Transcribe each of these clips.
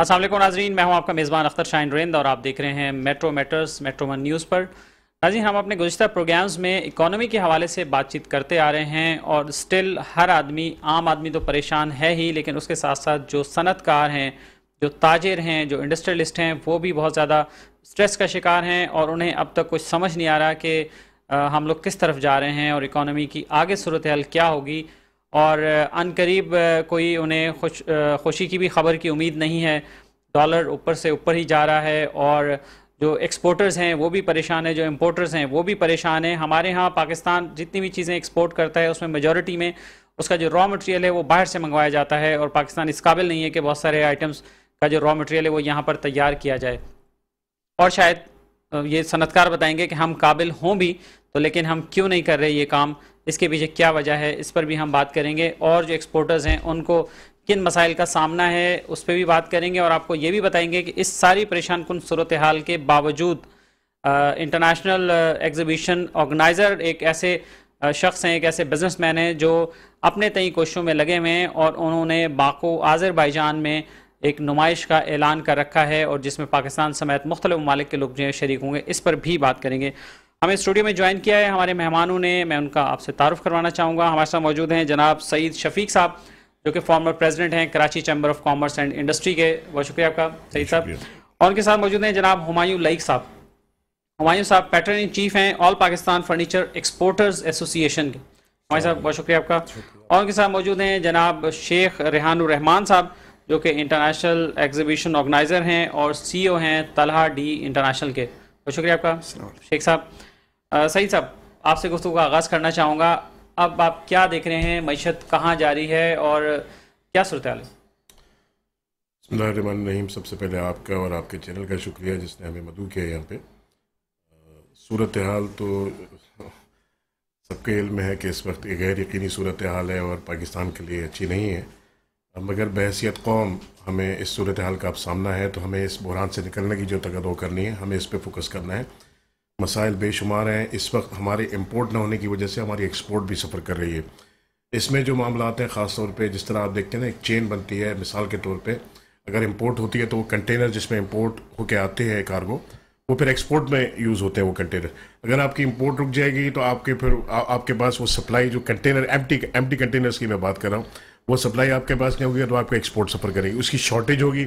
असल नाजरीन मैं हूं आपका मेज़बान अख्तर शाहिन रेंद और आप देख रहे हैं Metro matters Metro One News पर नाजीन हम अपने गुजतर प्रोग्राम्स में इकानमी के हवाले से बातचीत करते आ रहे हैं और स्टिल हर आदमी आम आदमी तो परेशान है ही लेकिन उसके साथ साथ जो सनतकार हैं जो ताजर हैं जो इंडस्ट्रियलिस्ट हैं वो भी बहुत ज़्यादा स्ट्रेस का शिकार हैं और उन्हें अब तक कुछ समझ नहीं आ रहा कि हम लोग किस तरफ जा रहे हैं और इकानमी की आगे सूरत क्या होगी और अन करीब कोई उन्हें खुश खुशी की भी खबर की उम्मीद नहीं है डॉलर ऊपर से ऊपर ही जा रहा है और जो एक्सपोर्टर्स हैं वो भी परेशान है जो इम्पोर्टर्स हैं वो भी परेशान हैं हमारे यहाँ पाकिस्तान जितनी भी चीज़ें एक्सपोर्ट करता है उसमें मेजोरिटी में उसका जो रॉ मटेरियल है वो बाहर से मंगवाया जाता है और पाकिस्तान इस काबिल नहीं है कि बहुत सारे आइटम्स का जो रॉ मटेरियल है वो यहाँ पर तैयार किया जाए और शायद ये सनतकार बताएंगे कि हम काबिल हों भी तो लेकिन हम क्यों नहीं कर रहे ये काम इसके पीछे क्या वजह है इस पर भी हम बात करेंगे और जो एक्सपोर्टर्स हैं उनको किन मसाइल का सामना है उस पर भी बात करेंगे और आपको ये भी बताएंगे कि इस सारी परेशान कन सूरत हाल के बावजूद इंटरनेशनल एग्जिबिशन ऑर्गेनाइज़र एक ऐसे शख्स हैं एक ऐसे बिजनेसमैन हैं जो अपने तई कोशिशों में लगे हुए हैं और उन्होंने आज़िर आज़रबाईजान में एक नुमाइश का ऐलान कर रखा है और जिसमें पाकिस्तान समेत मुख्तलिफ ममालिक के लोग जो हैं शरीक होंगे इस पर भी बात करेंगे हमें स्टूडियो में ज्वाइन किया है हमारे मेहमानों ने मैं उनका आपसे तारुफ करवाना चाहूँगा हमारे साथ मौजूद हैं जनाब सईद शफीक साहब जो कि फॉर्मर प्रेसिडेंट हैं Karachi Chamber of Commerce and Industry के बहुत शुक्रिया आपका सईद साहब और उनके साथ मौजूद हैं जनाब हमायूं लईक साहब हमायूं साहब पैटर्न इन चीफ हैं all Pakistan furniture exporters association के हमारे साहब बहुत शुक्रिया आपका और उनके साथ मौजूद हैं जनाब शेख रेहानुररहमान साहब जो कि इंटरनेशनल एग्जीबिशन ऑर्गेनाइजर हैं और सी e हैं तलहा डी इंटरनेशनल के बहुत शुक्रिया आपका शेख साहब सही साहब आपसे गुफ्तु का आगाज़ करना चाहूँगा अब आप क्या देख रहे हैं मीशत कहाँ जा रही है और क्या सूरत हाल है सबसे पहले आपका और आपके चैनल का शुक्रिया जिसने हमें मदू किया यहाँ पे सूरत हाल तो सबके इल्म है कि इस वक्त ये गैर यकीनी सूरत हाल है और पाकिस्तान के लिए अच्छी नहीं है मगर बहसीत कौम हमें इस सूरत हाल का अब सामना है तो हमें इस बहरान से निकलने की जो तकदो करनी है हमें इस पर फोकस करना है मसाइल बेशुमार हैं इस वक्त हमारे इम्पोर्ट ना होने की वजह से हमारी एक्सपोर्ट भी सफ़र कर रही है इसमें जो मामला हैं ख़ास तौर पर जिस तरह आप देखते हैं ना एक चेन बनती है मिसाल के तौर पर अगर इम्पोर्ट होती है तो वो कंटेनर जिसमें इम्पोर्ट होके आते हैं कार्गो वो फिर एक्सपोर्ट में यूज़ होते हैं वो कंटेनर अगर आपकी इम्पोर्ट रुक जाएगी तो आपके फिर आ, आपके पास वो सप्लाई जो कंटेनर एम्प्टी एम्प्टी कंटेनर्स की मैं बात कर रहा हूँ वो सप्लाई आपके पास नहीं होगी तो आपका एक्सपोर्ट सफ़र करेगी उसकी शॉर्टेज होगी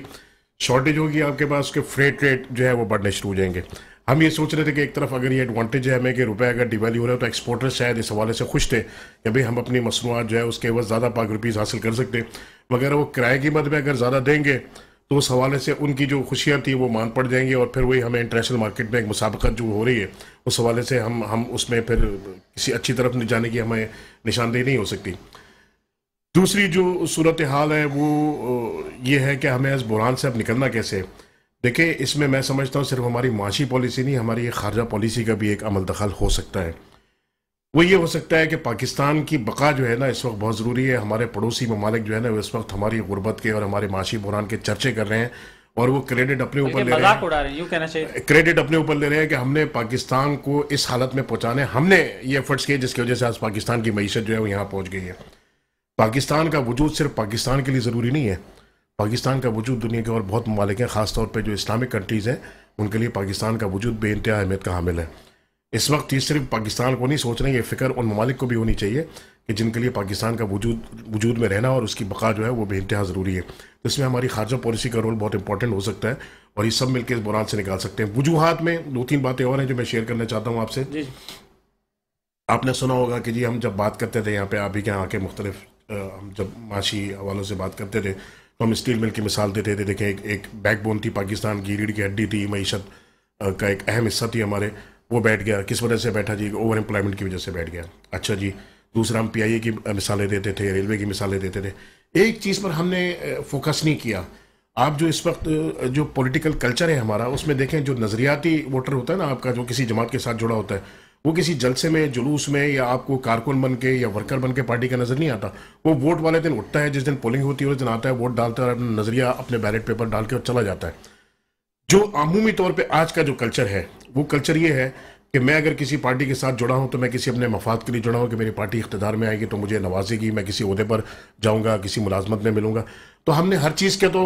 शॉर्टेज होगी आपके पास उसके फ्रेट रेट जो है वो बढ़ने शुरू हो जाएंगे हम ये सोच रहे थे कि एक तरफ अगर ये एडवांटेज है हमें कि रुपए अगर डिवेल्यू हो रहा है तो एक्सपोर्टर शायद इस हवाले से खुश थे कि भाई हम अपनी मसनूआत जो है उसके वक्त ज़्यादा पाक रुपीज़ हासिल कर सकते मगर वो किराए कीमत में अगर ज़्यादा देंगे तो उस हवाले से उनकी जो खुशियाँ थी वो मान पड़ जाएंगी और फिर वही हमें इंटरनेशनल मार्केट में एक मुसाबकत जो हो रही है उस हवाले से हम हम उसमें फिर किसी अच्छी तरफ जाने की हमें निशानदेही नहीं हो सकती दूसरी जो सूरत हाल है वो ये है कि हमें इस बुरान से अब निकलना कैसे है देखिए इसमें मैं समझता हूँ सिर्फ हमारी माशी पॉलिसी नहीं हमारी खारजा पॉलिसी का भी एक अमल दखल हो सकता है वो ये हो सकता है कि पाकिस्तान की बका जो है ना इस वक्त बहुत ज़रूरी है हमारे पड़ोसी ममालिक जो है ना इस वक्त हमारी गुर्बत के और हमारे माशी बुरान के चर्चे कर रहे हैं और वो क्रेडिट अपने ऊपर ले रहे हैं क्रेडिट अपने ऊपर ले रहे हैं कि हमने पाकिस्तान को इस हालत में पहुंचाने हमने ये एफर्ट्स किए जिसकी वजह से आज पाकिस्तान की मीशत जो है वो यहाँ पहुँच गई है पाकिस्तान का वजूद सिर्फ पाकिस्तान के लिए ज़रूरी नहीं है पाकिस्तान का वजूद दुनिया के और बहुत ममालिक हैं ख़ासतौर पर जो इस्लामिक कंट्रीज़ हैं उनके लिए पाकिस्तान का वजूद बे इंतहा अहमियत का हामिल है इस वक्त ये सिर्फ पाकिस्तान को नहीं सोच रहे ये फ़िक्र उन ममालिक को भी होनी चाहिए कि जिनके लिए पाकिस्तान का वजूद वजूद में रहना और उसकी बका जो है वो बे इंतहा ज़रूरी है तो इसमें हमारी खारजा पॉलिसी का रोल बहुत इंपॉर्टेंट हो सकता है और ये सब मिलकर इस बुरान से निकाल सकते हैं वजूहत में दो तीन बातें और हैं जो मैं शेयर करना चाहता हूँ आपसे आपने सुना होगा कि जी हम जब बात करते थे यहाँ पर आप ही के यहाँ आके मुख्तलिफ हम जब माशी हवालों से बात करते थे तो हम स्टील मिल की मिसाल देते थे देखें एक एक बैकबोन थी पाकिस्तान की रीढ़ की हड्डी थी मीशत का एक अहम हिस्सा थी हमारे वो बैठ गया किस वजह से बैठा जी ओवर एम्प्लॉयमेंट की वजह से बैठ गया अच्छा जी दूसरा हम पी की मिसालें देते थे रेलवे की मिसालें देते थे एक चीज़ पर हमने फोकस नहीं किया आप जो इस वक्त जो पॉलिटिकल कल्चर है हमारा उसमें देखें जो नज़रियाती वोटर होता है ना आपका जो किसी जमात के साथ जुड़ा होता है वो किसी जलसे में जुलूस में या आपको कारकुन बन के या वर्कर बन के पार्टी का नजर नहीं आता वो वोट वाले दिन उठता है जिस दिन पोलिंग होती है उस दिन आता है वोट डालता है और अपना नजरिया अपने बैलेट पेपर डाल के और चला जाता है जो अमूमी तौर पर आज का जो कल्चर है वो कल्चर ये है कि मैं अगर किसी पार्टी के साथ जुड़ा हूँ तो मैं किसी अपने मफाद के लिए जुड़ा हूँ कि मेरी पार्टी इकतदार में आएगी तो मुझे नवाजेगी मैं किसी अहदे पर जाऊँगा किसी मुलाजमत में मिलूंगा तो हमने हर चीज़ के तो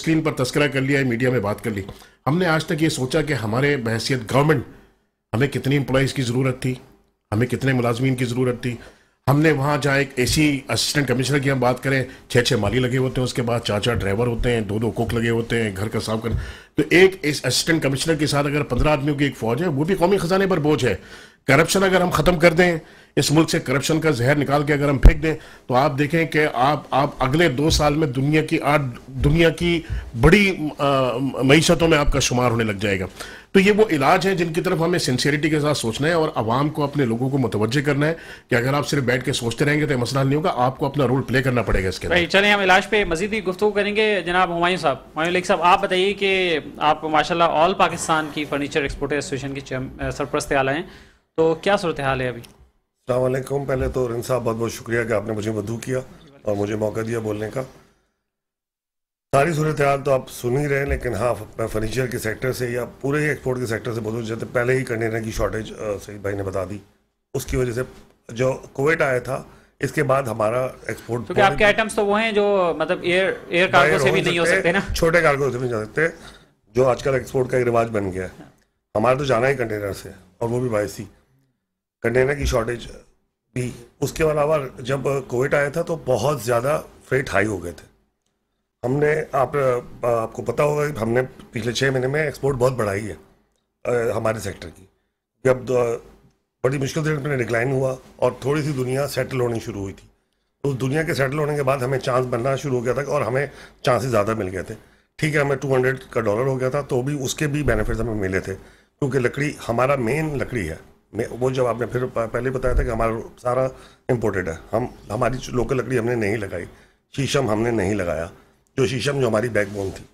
स्क्रीन पर तस्करा कर लिया है मीडिया में बात कर ली हमने आज तक ये सोचा कि हमारे बहसीत गवर्नमेंट हमें कितनी एम्प्लॉयज़ की ज़रूरत थी हमें कितने मुलाजमीन की ज़रूरत थी हमने वहाँ जहाँ एक ऐसी असिस्टेंट कमिश्नर की हम बात करें छः छः माली लगे होते हैं उसके बाद चार चार ड्राइवर होते हैं दो दो कुक लगे होते हैं घर का साफ कर तो एक इस असिस्टेंट कमिश्नर के साथ अगर पंद्रह आदमियों की एक फ़ौज है वो भी कौमी ख़जाने पर बोझ है करप्शन अगर हम ख़त्म कर दें इस मुल्क से करप्शन का जहर निकाल के अगर हम फेंक दें तो आप देखें कि आप आप अगले दो साल में दुनिया की आठ दुनिया की बड़ी मीशतों में आपका शुमार होने लग जाएगा तो ये वो इलाज है जिनकी तरफ हमें सिंसियरिटी के साथ सोचना है और आवाम को अपने लोगों को मुतवजे करना है कि अगर आप सिर्फ बैठ के सोचते रहेंगे तो मसला नहीं होगा आपको अपना रोल प्ले करना पड़ेगा इसके अंदर चले हम इलाज पे मजीद ही गुफ्तु करेंगे जनाब हमायूं साहब हमायूं लेख साहब आप बताइए कि आप माशाल्लाह ऑल पाकिस्तान की फर्नीचर एक्सपोर्ट एसोसिएशन की सरप्रस्त आला हैं तो क्या सूरत हाल है अभी अलैक्म पहले तो रिन साहब बहुत बहुत शुक्रिया कि आपने मुझे मधु किया और मुझे मौका दिया बोलने का सारी सूरत हाल तो आप सुन ही रहे हैं लेकिन हाँ फर्नीचर के सेक्टर से या पूरे ही एक्सपोर्ट के सेक्टर से बहुत जैसे पहले ही कंटेनर की शॉर्टेज सही भाई ने बता दी उसकी वजह से जो कोविड आया था इसके बाद हमारा एक्सपोर्ट क्योंकि आपके आइटम्स तो वो हैं जो मतलब एयर एयर कार्गो से भी नहीं हो सकते ना छोटे कार्गो से भी जा सकते जो आजकल एक्सपोर्ट का एक रिवाज बन गया है हमारा तो जाना ही कंटेनर से और वो भी बायसी कंटेनर की शॉर्टेज भी उसके अलावा जब कोविड आया था तो बहुत ज़्यादा फ्रेट हाई हो गए थे हमने आप आपको पता होगा कि हमने पिछले छः महीने में एक्सपोर्ट बहुत बढ़ाई है आ, हमारे सेक्टर की जब बड़ी मुश्किल से मैंने डिक्लाइन हुआ और थोड़ी सी दुनिया सेटल होनी शुरू हुई थी तो दुनिया के सेटल होने के बाद हमें चांस बनना शुरू हो गया था और हमें चांसेस ज़्यादा मिल गए थे ठीक है हमें टू हंड्रेड का डॉलर हो गया था तो भी उसके भी बेनिफिट्स हमें मिले थे क्योंकि लकड़ी हमारा मेन लकड़ी है वो जब आपने फिर पहले बताया था कि हमारा सारा इम्पोर्टेड है हम हमारी लोकल लकड़ी हमने नहीं लगाई शीशम हमने नहीं लगाया जो शीशम जो हमारी बैकबोन थी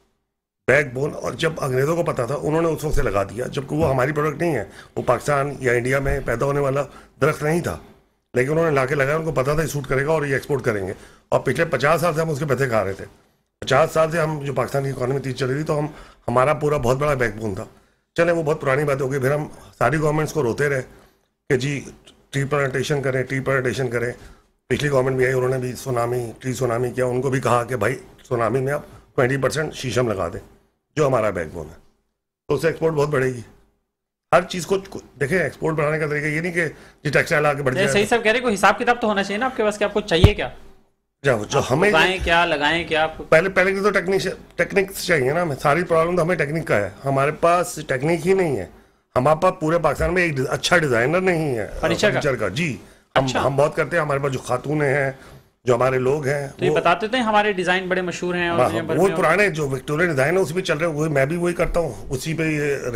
बैकबोन और जब अंग्रेज़ों को पता था उन्होंने उस वक्त से लगा दिया जबकि वो हमारी प्रोडक्ट नहीं है वो पाकिस्तान या इंडिया में पैदा होने वाला दरख्त नहीं था लेकिन उन्होंने ला के लगाया उनको पता था ये सूट करेगा और ये एक्सपोर्ट करेंगे और पिछले पचास साल से हम उसके पैसे खा रहे थे पचास साल से हम जो पाकिस्तान की इकोनॉमी तीज चल रही थी तो हम हमारा पूरा बहुत बड़ा बैकबोन था चले वो बहुत पुरानी बात हो गई फिर हम सारी गवर्नमेंट्स को रोते रहे कि जी ट्री प्लांटेशन करें ट्री प्लांटेशन करें पिछली गवर्नमेंट भी आई उन्होंने भी सुनामी ट्री सुनामी किया उनको भी कहा कि भाई सोनामी में आप ट्वेंटी परसेंट शीशम लगा दें जो हमारा बैकबोन है तो उससे एक्सपोर्ट बहुत बढ़ेगी हर चीज़ को देखें एक्सपोर्ट बढ़ाने का तरीका ये नहीं कि जी टेक्सटाइल आगे बढ़ जाए सही सब कह रहे हो हिसाब किताब तो होना चाहिए ना आपके पास आपको चाहिए क्या जो जो हमें लगाएं क्या लगाएं क्या आपको पहले पहले की तो टेक्निक टेक्निक्स चाहिए ना हमें सारी प्रॉब्लम तो हमें टेक्निक का है हमारे पास टेक्निक ही नहीं है हमारे पास पूरे पाकिस्तान में एक अच्छा डिजाइनर नहीं है फर्नीचर का।, का जी हम अच्छा। हम बहुत करते हैं हमारे पास जो खातून हैं जो हमारे लोग हैं तो ये बताते थे हमारे डिजाइन बड़े मशहूर हैं और हाँ, हाँ, वो पुराने जो विक्टोरिया डिजाइन है उसी पे चल रहे हैं मैं भी वही करता हूँ उसी पे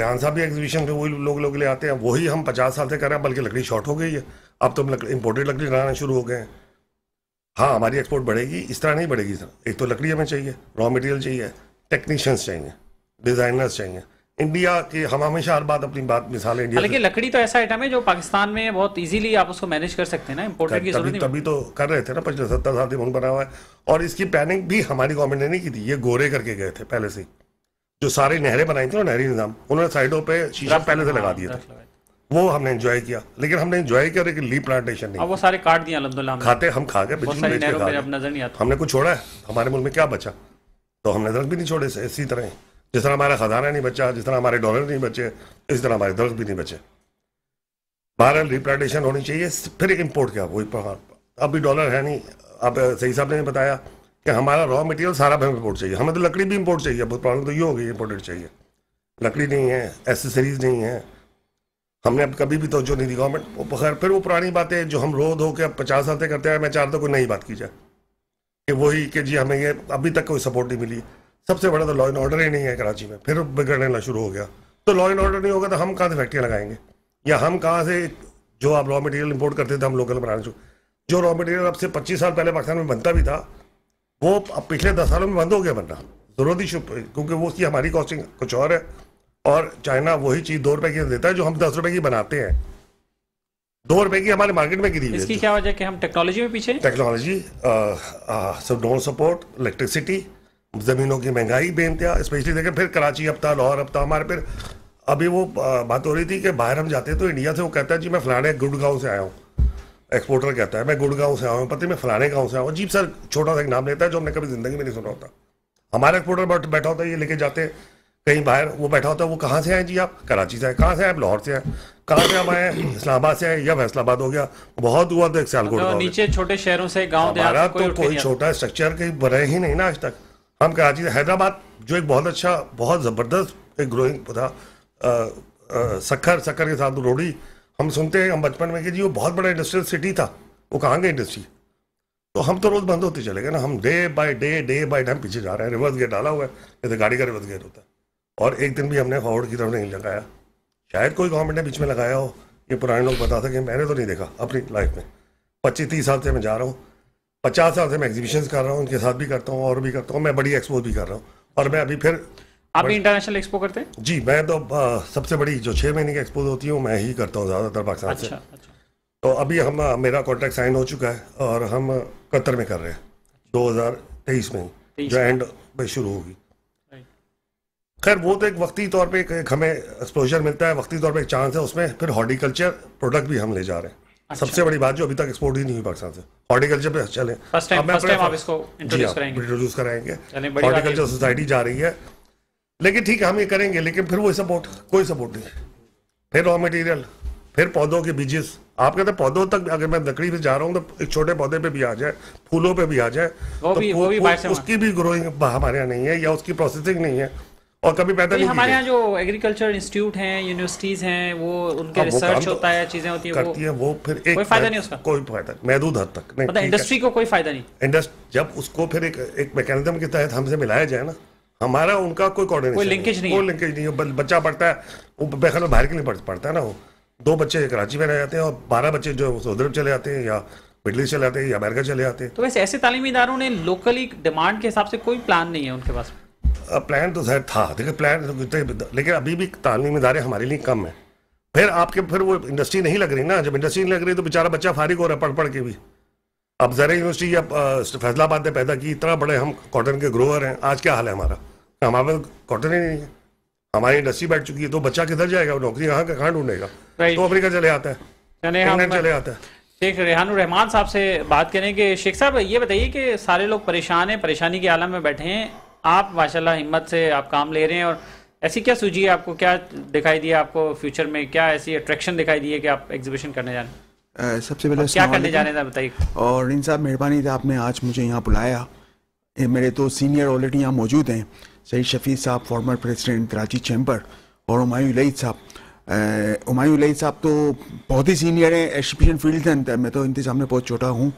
रेहान साहब भी एग्जीबिशन पे वही लोग लोग ले आते हैं वही हम पचास साल से कर रहे हैं बल्कि लकड़ी शॉर्ट हो गई है अब तो हम इम्पोर्टेड लकड़ी लगाना शुरू हो गए हैं हाँ हमारी एक्सपोर्ट बढ़ेगी इस तरह नहीं बढ़ेगी सर एक तो लकड़ी हमें चाहिए रॉ मटेरियल चाहिए टेक्नीशियंस चाहिए डिज़ाइनर्स चाहिए इंडिया के हम हमेशा हर बात अपनी बात मिसाल इंडिया लेकिन लकड़ी तो ऐसा आइटम है जो पाकिस्तान में बहुत इजीली आप उसको मैनेज कर सकते हैं ना इम्पोर्टेड की तभी, तभी तो कर रहे थे ना पिछले सत्तर साल से मुल्क बना हुआ है और इसकी प्लानिंग भी हमारी गवर्नमेंट ने नहीं की थी ये गोरे करके गए थे पहले से जो सारे नहरें बनाई थी ना नहरी निज़ाम उन्होंने साइडों पर शीशा पहले से लगा हाँ, दिया था वो हमने एंजॉय किया लेकिन हमने एंजॉय किया लेकिन ली प्लांटेशन नहीं वो सारे काट दिया खाते हम खा गए हमने कुछ छोड़ा है हमारे मुल्क में क्या बचा तो हमने नजर भी नहीं छोड़े इसी तरह जिस तरह हमारा खजाना नहीं बचा जिस तरह हमारे डॉलर नहीं बचे इस तरह हमारे दर्द भी नहीं बचे बहरहाल रिप्लांटेशन होनी चाहिए फिर इम्पोर्ट क्या वही अब भी डॉलर है नहीं अब सही साहब ने बताया कि हमारा रॉ मटेरियल सारा हमें इम्पोर्ट चाहिए हमें तो लकड़ी भी इम्पोर्ट चाहिए बहुत प्रॉब्लम तो ये हो गई इम्पोर्टेड चाहिए लकड़ी नहीं है एसेसरीज नहीं है हमने अब कभी भी तोज्जो नहीं दी गवर्नमेंट खैर फिर वो पुरानी बातें जो हम रो धो के अब पचास साल से करते हैं मैं चाहता हूँ कोई नई बात की जाए कि वही कि जी हमें ये अभी तक कोई सपोर्ट नहीं मिली सबसे बड़ा तो लॉ एंड ऑर्डर ही नहीं है कराची में फिर बिगड़ना शुरू हो गया तो लॉ एंड ऑर्डर नहीं होगा तो हम कहाँ से फैक्ट्रियाँ लगाएंगे या हम कहाँ से जो आप रॉ मटेरियल इम्पोर्ट करते थे हम लोकल बनाने जो रॉ मटेरियल अब से पच्चीस साल पहले पाकिस्तान में बनता भी था वो अब पिछले दस सालों में बंद हो गया बनना ज़रूरत ही क्योंकि वो उसकी हमारी कॉस्टिंग कुछ और है और चाइना वही चीज़ दो रुपए की देता है जो हम दस रुपए की बनाते हैं दो रुपए की हमारे मार्केट में गिरी इसकी क्या वजह कि हम टेक्नोलॉजी में पीछे टेक्नोलॉजी uh, uh, सब डोंट सपोर्ट इलेक्ट्रिसिटी ज़मीनों की महंगाई बेमतहा स्पेशली देखें फिर कराची हफ्ता लाहौर हफ्ता हमारे फिर अभी वो बात हो रही थी कि बाहर हम जाते हैं तो इंडिया से वो कहता है जी मैं फलाने गुड़गांव से आया हूँ एक्सपोर्टर कहता है मैं गुड़गांव से आया हूँ पता मैं फलाने गाँव से आया हूँ सर छोटा सा एक नाम लेता है जो हमने कभी ज़िंदगी में नहीं सुना होता हमारा एक्सपोर्टर बैठा होता है ये लेके जाते कहीं बाहर वो बैठा होता है वो कहाँ से आए जी आप कराची से आए कहाँ से आए लाहौर से आए कहाँ से हम आए इस्लामाबाद से आए या फैसलाबाद हो गया बहुत हुआ तो एक साल को तो नीचे छोटे शहरों से गाँव हमारा तो कोई छोटा स्ट्रक्चर कहीं बने ही नहीं ना आज तक हम कराची से हैदराबाद जो एक बहुत अच्छा बहुत ज़बरदस्त एक ग्रोइंग था सखर शक्कर के साथ रोडी हम सुनते हैं हम बचपन में कि जी वो बहुत बड़ा इंडस्ट्रियल सिटी था वो कहाँ गए इंडस्ट्री तो हम तो रोज़ बंद होते चले गए ना हम day by day day by day हम पीछे जा रहे हैं रिवर्स गेट डाला हुआ है जैसे तो गाड़ी का रिवर्स गेट होता है और एक दिन भी हमने फॉरवर्ड की तरफ नहीं लगाया शायद कोई गवर्नमेंट ने बीच में लगाया हो ये पुराने लोग बता सके मैंने तो नहीं देखा अपनी लाइफ में पच्चीस तीस साल से मैं जा रहा हूँ पचास साल से मैं एग्जीबिशन कर रहा हूँ उनके साथ भी करता हूँ और भी करता हूँ मैं बड़ी एक्सपो भी कर रहा हूँ और मैं अभी फिर आप भी इंटरनेशनल एक्सपो करते हैं जी मैं तो आ, सबसे बड़ी जो छः महीने की एक्सपोज होती हूँ मैं ही करता हूँ ज़्यादातर पाकिस्तान अच्छा, से अच्छा। तो अभी हम मेरा कॉन्ट्रैक्ट साइन हो चुका है और हम कतर में कर रहे हैं दो हज़ार तेईस में जो एंड में शुरू होगी खैर वो तो एक वक्ती तौर पे एक हमें एक्सपोजर मिलता है वक्ती तौर पे एक चांस है उसमें फिर हॉर्टिकल्चर प्रोडक्ट भी हम ले जा रहे हैं अच्छा। सबसे बड़ी बात जो अभी तक एक्सपोर्ट ही नहीं हुई पाकिस्तान से हॉर्टिकल्चर पे चले इंट्रोड्यूस हाँ, कराएंगे हॉर्टिकल्चर सोसाइटी जा रही है लेकिन ठीक है हम ये करेंगे लेकिन फिर वो सपोर्ट कोई सपोर्ट नहीं फिर रॉ मटेरियल फिर पौधों के बीजेस आप कहते हैं पौधों तक अगर मैं लकड़ी पे जा रहा हूँ तो एक छोटे पौधे पे भी आ जाए फूलों पे भी आ जाए तो भी, वो भी उसकी भी ग्रोइंग हमारे यहाँ नहीं है या उसकी प्रोसेसिंग नहीं है और कभी पैदा नहीं हमारे यहाँ जो एग्रीकल्चर इंस्टीट्यूट हैं यूनिवर्सिटीज हैं वो उनके रिसर्च हाँ, तो होता है चीजें होती है करती वो, है वो फिर एक कोई फायदा नहीं उसका कोई फायदा महदूद हद तक नहीं मतलब इंडस्ट्री को कोई फायदा नहीं इंडस्ट्री जब उसको फिर एक एक मैकेनिज्म के तहत हमसे मिलाया जाए ना हमारा उनका कोई कोऑर्डिनेशन कोई लिंकेज नहीं कोई लिंकेज नहीं है बच्चा पढ़ता है वो बेखल बाहर के लिए पढ़ता है ना वो दो बच्चे कराची में रह जाते हैं और बारह बच्चे जो सऊदी अरब चले जाते हैं या मिडल ईस्ट चले जाते हैं या अमेरिका चले जाते हैं तो वैसे ऐसे तालीमी इदारों ने लोकली डिमांड के हिसाब से कोई प्लान नहीं है उनके पास प्लान तो जहर था देखिए प्लान तो लेकिन अभी भी तालीम इदारे हमारे लिए कम है फिर आपके फिर वो इंडस्ट्री नहीं लग रही ना जब इंडस्ट्री नहीं लग रही तो बेचारा बच्चा फारिग हो रहा पढ़ पढ़ के भी अब ज़रा यूनिवर्सिटी या फैजलाबाद ने पैदा की इतना बड़े हम कॉटन के ग्रोअर हैं आज क्या हाल है हमारा हमारे पास कॉटन ही नहीं है हमारी इंडस्ट्री बैठ चुकी है तो बच्चा किधर जाएगा नौकरी कहाँ का कहाँ ढूंढेगा तो अफ्रीका चले आता है चले चले आता है शेख रेहान रहमान साहब से बात करेंगे शेख साहब ये बताइए कि सारे लोग परेशान हैं परेशानी के आलम में बैठे हैं आप माशाल्लाह हिम्मत से आप काम ले रहे हैं और ऐसी क्या सूझी है आपको क्या दिखाई दिया आपको फ्यूचर में क्या ऐसी अट्रैक्शन दिखाई दी है कि आप एग्जीबिशन करने जा रहे हैं सबसे पहले क्या करने जाने था बताइए और इन साहब मेहरबानी था आपने आज मुझे यहाँ बुलाया मेरे तो सीनियर ऑलरेडी यहाँ मौजूद हैं सईद शफी साहब फॉर्मर प्रेसिडेंट कराची चैम्बर और हमायूँ लईद साहब हमायूँ लईद साहब तो बहुत ही सीनियर हैं एजुकेशन फील्ड के अंदर मैं तो इनके सामने बहुत छोटा हूँ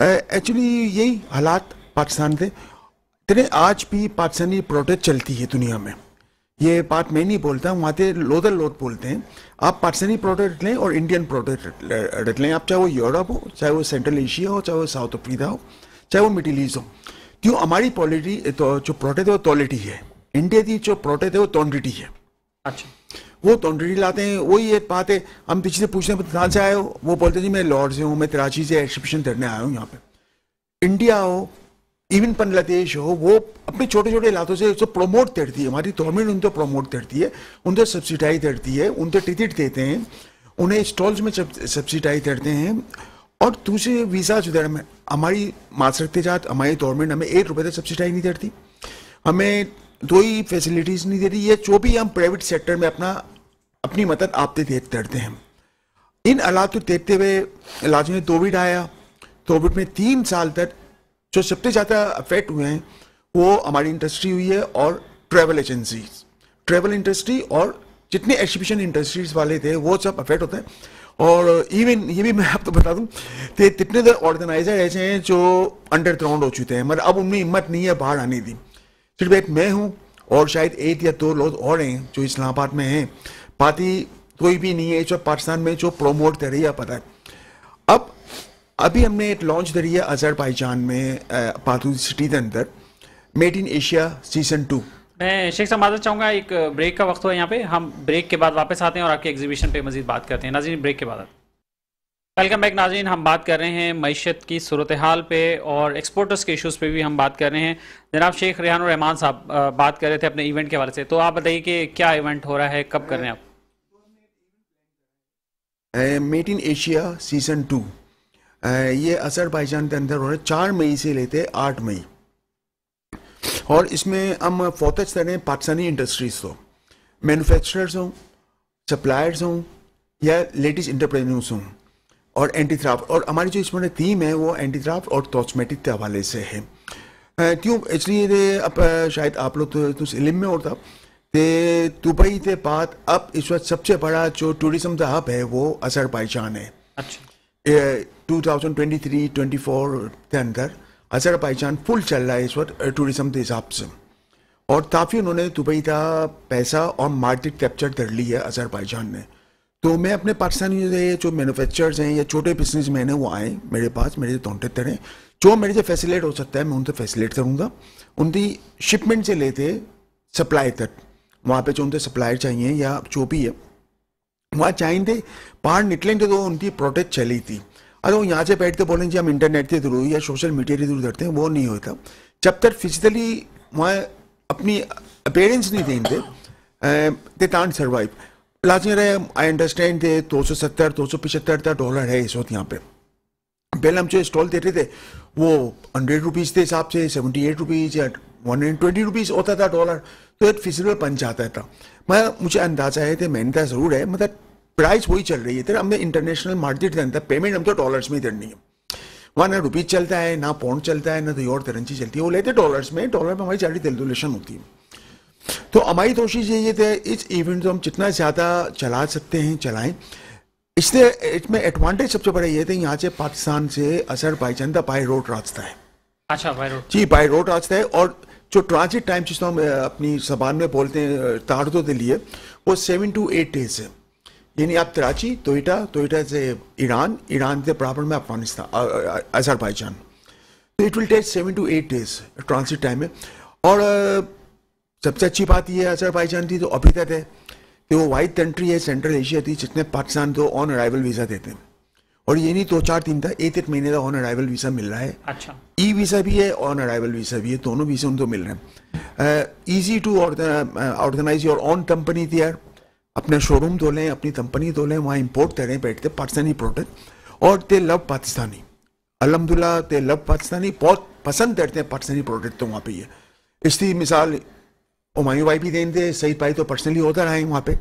एक्चुअली यही हालात पाकिस्तान थे तेरे आज भी पाकिस्तानी प्रोटेस्ट चलती है दुनिया में ये बात मैं नहीं बोलता वहाँ पे लोदर लोग बोलते हैं आप पाकिस्तानी प्रोडक्ट लें और इंडियन प्रोडक्ट रख लें आप चाहे वो यूरोप हो चाहे वो सेंट्रल एशिया हो चाहे वो साउथ अफ्रीका हो चाहे वो मिडिल ईस्ट हो क्यों हमारी पॉलिटी तो जो प्रोडक्ट है वो क्वालिटी है इंडिया की जो प्रोडक्ट है वो तोंडिटी है अच्छा वो तोंडिटी लाते हैं वही एक बात है हम पीछे से पूछते हैं कहाँ से आए हो वो बोलते जी मैं लॉर्ड से हूँ मैं कराची से एग्जीबिशन करने आया हूँ यहाँ पर इंडिया हो इवन बांग्लादेश हो वो अपने छोटे छोटे इलाकों से उसको प्रमोट करती है हमारी गवर्नमेंट उनको प्रमोट करती है उनको सब्सिडाइज करती है उनको टिकट देते हैं उन्हें स्टॉल्स में सब्सिडाइज करते हैं और दूसरे वीज़ा जो में हमारी मास्टर के साथ हमारी गवर्नमेंट हमें एक रुपये तक सब्सिडाइज नहीं करती हमें दो ही फैसिलिटीज़ नहीं देती ये जो भी हम प्राइवेट सेक्टर में अपना अपनी मदद आपते देख करते हैं इन हालात को देखते हुए लाजमी कोविड आया कोविड में तीन साल तक जो सबसे ज़्यादा अफेक्ट हुए हैं वो हमारी इंडस्ट्री हुई है और ट्रैवल एजेंसीज ट्रैवल इंडस्ट्री और जितने एग्जीबिशन इंडस्ट्रीज वाले थे वो सब अफेक्ट होते हैं और इवन ये भी मैं आपको तो बता दूं कि कितने देर ऑर्गेनाइजर ऐसे हैं जो अंडरग्राउंड हो चुके हैं मगर मतलब अब उनमें हिम्मत नहीं है बाहर आने दी सिर्फ एक मैं हूँ और शायद एक या दो लोग और हैं जो इस्लामाबाद में हैं पार्टी कोई भी नहीं है जो पाकिस्तान में जो प्रोमोट कर रही है पता है अब अभी हमने एक लॉन्च करी है अजरबैजान में पातू सिटी के अंदर Made in Asia season two मैं शेख साहब माजर चाहूँगा एक ब्रेक का वक्त हुआ यहाँ पे हम ब्रेक के बाद वापस आते हैं और आपकी एग्जीबिशन पे मजीद बात करते हैं नाजीन ब्रेक के बाद वेलकम बैक नाजीन हम बात कर रहे हैं मीशत की सूरत हाल पे और एक्सपोर्टर्स के इश्यूज़ पे भी हम बात कर रहे हैं जनाब शेख रेहान रहमान साहब बात कर रहे थे अपने इवेंट के हवाले से तो आप बताइए कि क्या इवेंट हो रहा है कब कर रहे हैं आप Made in Asia season two ये असरबैजान के अंदर हो रहा है चार मई से लेते आठ मई और इसमें हम फोतज कर रहे हैं पाकिस्तानी इंडस्ट्रीज को मैनुफैक्चरर्स हों सप्लायर्स हों या लेडीज इंटरप्रेन्यूर्स हों और एंटी क्राफ्ट और हमारी जो इसमें थीम है वो एंटी क्राफ्ट और कॉस्मेटिक के हवाले से है क्यों इसलिए अब शायद आप लोग तो तुस तो इलम में और था तो दुबई के बाद अब इस वक्त सबसे बड़ा जो टूरिज्म का हब है वो अजरबैजान है अच्छा two thousand twenty three twenty four के अंदर अजहर पाईचान फुल चल रहा है इस वक्त टूरिज्म के हिसाब से और काफ़ी उन्होंने दुबई का पैसा और मार्केट कैप्चर कर ली है अजहर पाईचान ने तो मैं अपने पाकिस्तानी जो मैनुफेक्चरर्स हैं या छोटे बिजनेस मैन हैं वो आए मेरे पास मेरे कॉन्टेक्टर हैं जो मेरे से फैसिलेट हो सकता है मैं उनसे फैसिलेट करूँगा उनकी शिपमेंट से लेते सप्लाई तक वहाँ पे जो उनसे सप्लायर चाहिए या जो भी है वहाँ चाहेंगे पहाड़ निकले तो उनकी प्रोटेक्ट चली थी अरे वो यहाँ से बैठते बोले जी हम इंटरनेट के थ्रू या सोशल मीडिया के थ्रू धरते हैं वो नहीं होता जब तक फिजिकली वहाँ अपनी अपेरेंस नहीं देंगे दे कांट सर्वाइव लाजमी रहे आई अंडरस्टैंड थे दो सौ सत्तर दो सौ पिछहत्तर था डॉलर है इस वक्त यहाँ पे पहले हम जो स्टॉल देते थे वो हंड्रेड रुपीज़ के हिसाब से सेवेंटी एट रुपीज़ या वन हंड्रेड ट्वेंटी रुपीज़ होता था डॉलर तो एक फिजिकल बन जाता था मैं मुझे अंदाजा है थे मेहनत जरूर है मतलब प्राइस वही चल रही है तो हमने इंटरनेशनल मार्केट के अंदर पेमेंट हम तो डॉलर्स में ही करनी है वहाँ ना रुपीज चलता है ना पौंड चलता है ना तो और करेंसी चलती है वो लेते डॉलर्स में डॉलर में हमारी ज्यादा डेलडुलेशन होती है तो हमारी कोशिश यही थे इस इवेंट को हम जितना ज़्यादा चला सकते हैं चलाएं इसलिए इसमें एडवांटेज सबसे बड़ा ये थे यहाँ से पाकिस्तान से असर चंदा बाई रोड रास्ता है अच्छा बाई रोड जी बाई रोड रास्ता है और जो ट्रांजिट टाइम जिसको हम अपनी जबान में बोलते हैं तारतों के लिए वो सेवन टू एट डेज है यानी आप कराची तोयटा तोयटा से ईरान ईरान से बराबर में अफगानिस्तान अजरबैजान तो it will take seven to eight days transit time में और सबसे अच्छी बात यह है अजरबैजान की तो अभी तक है कि वो वाइड कंट्री है सेंट्रल एशिया थी जितने पाकिस्तान को ऑन अराइवल वीज़ा देते हैं और ये नहीं दो चार दिन था एक एक महीने का ऑन अराइवल वीज़ा मिल रहा है अच्छा ई e वीज़ा भी है ऑन अराइवल वीज़ा भी है दोनों वीसे उनको मिल रहे हैं easy to organize your own company there अपने शोरूम धो लें अपनी कंपनी धो लें वहाँ इम्पोर्ट करें बैठते पाकिस्तानी प्रोडक्ट और दे लव पाकिस्तानी अलहमदिल्ला दे लव पाकिस्तानी बहुत पसंद करते हैं पाकिस्तानी प्रोडक्ट तो वहाँ पे है इसकी मिसाल हुमायूं भाई भी देंगे सईद भाई तो पर्सनली उधर आए वहाँ पे